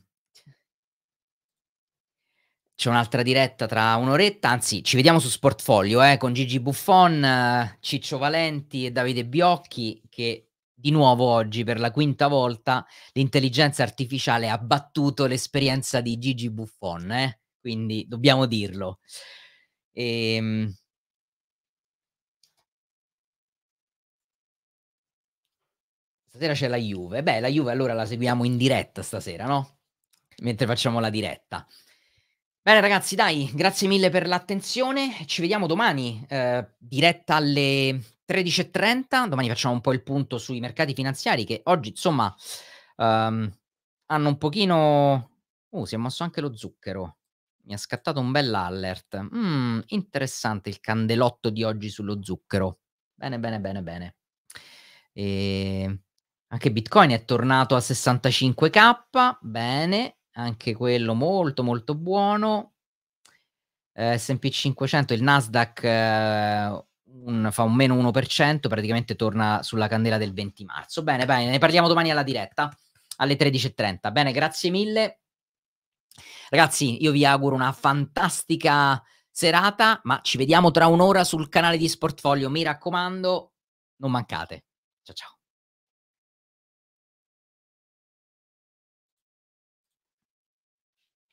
C'è un'altra diretta tra un'oretta, anzi ci vediamo su Sportfolio eh, con Gigi Buffon, Ciccio Valenti e Davide Biocchi che di nuovo oggi, per la quinta volta, l'intelligenza artificiale ha battuto l'esperienza di Gigi Buffon, eh? quindi dobbiamo dirlo. Ehm... Stasera c'è la Juve. Beh, la Juve allora la seguiamo in diretta stasera, no? Mentre facciamo la diretta. Bene ragazzi, dai, grazie mille per l'attenzione. Ci vediamo domani, eh, diretta alle 13.30, domani facciamo un po' il punto sui mercati finanziari che oggi, insomma, um, hanno un pochino... Uh, si è mosso anche lo zucchero. Mi ha scattato un bel alert. Mm, interessante il candelotto di oggi sullo zucchero. Bene, bene, bene, bene. E... Ehm, anche Bitcoin è tornato a 65k, bene, anche quello molto molto buono. Eh, S&P 500, il Nasdaq eh, un, fa un meno 1%, praticamente torna sulla candela del 20 marzo. Bene, bene, ne parliamo domani alla diretta alle 13.30. Bene, grazie mille. Ragazzi, io vi auguro una fantastica serata, ma ci vediamo tra un'ora sul canale di Sportfolio. Mi raccomando, non mancate. Ciao ciao.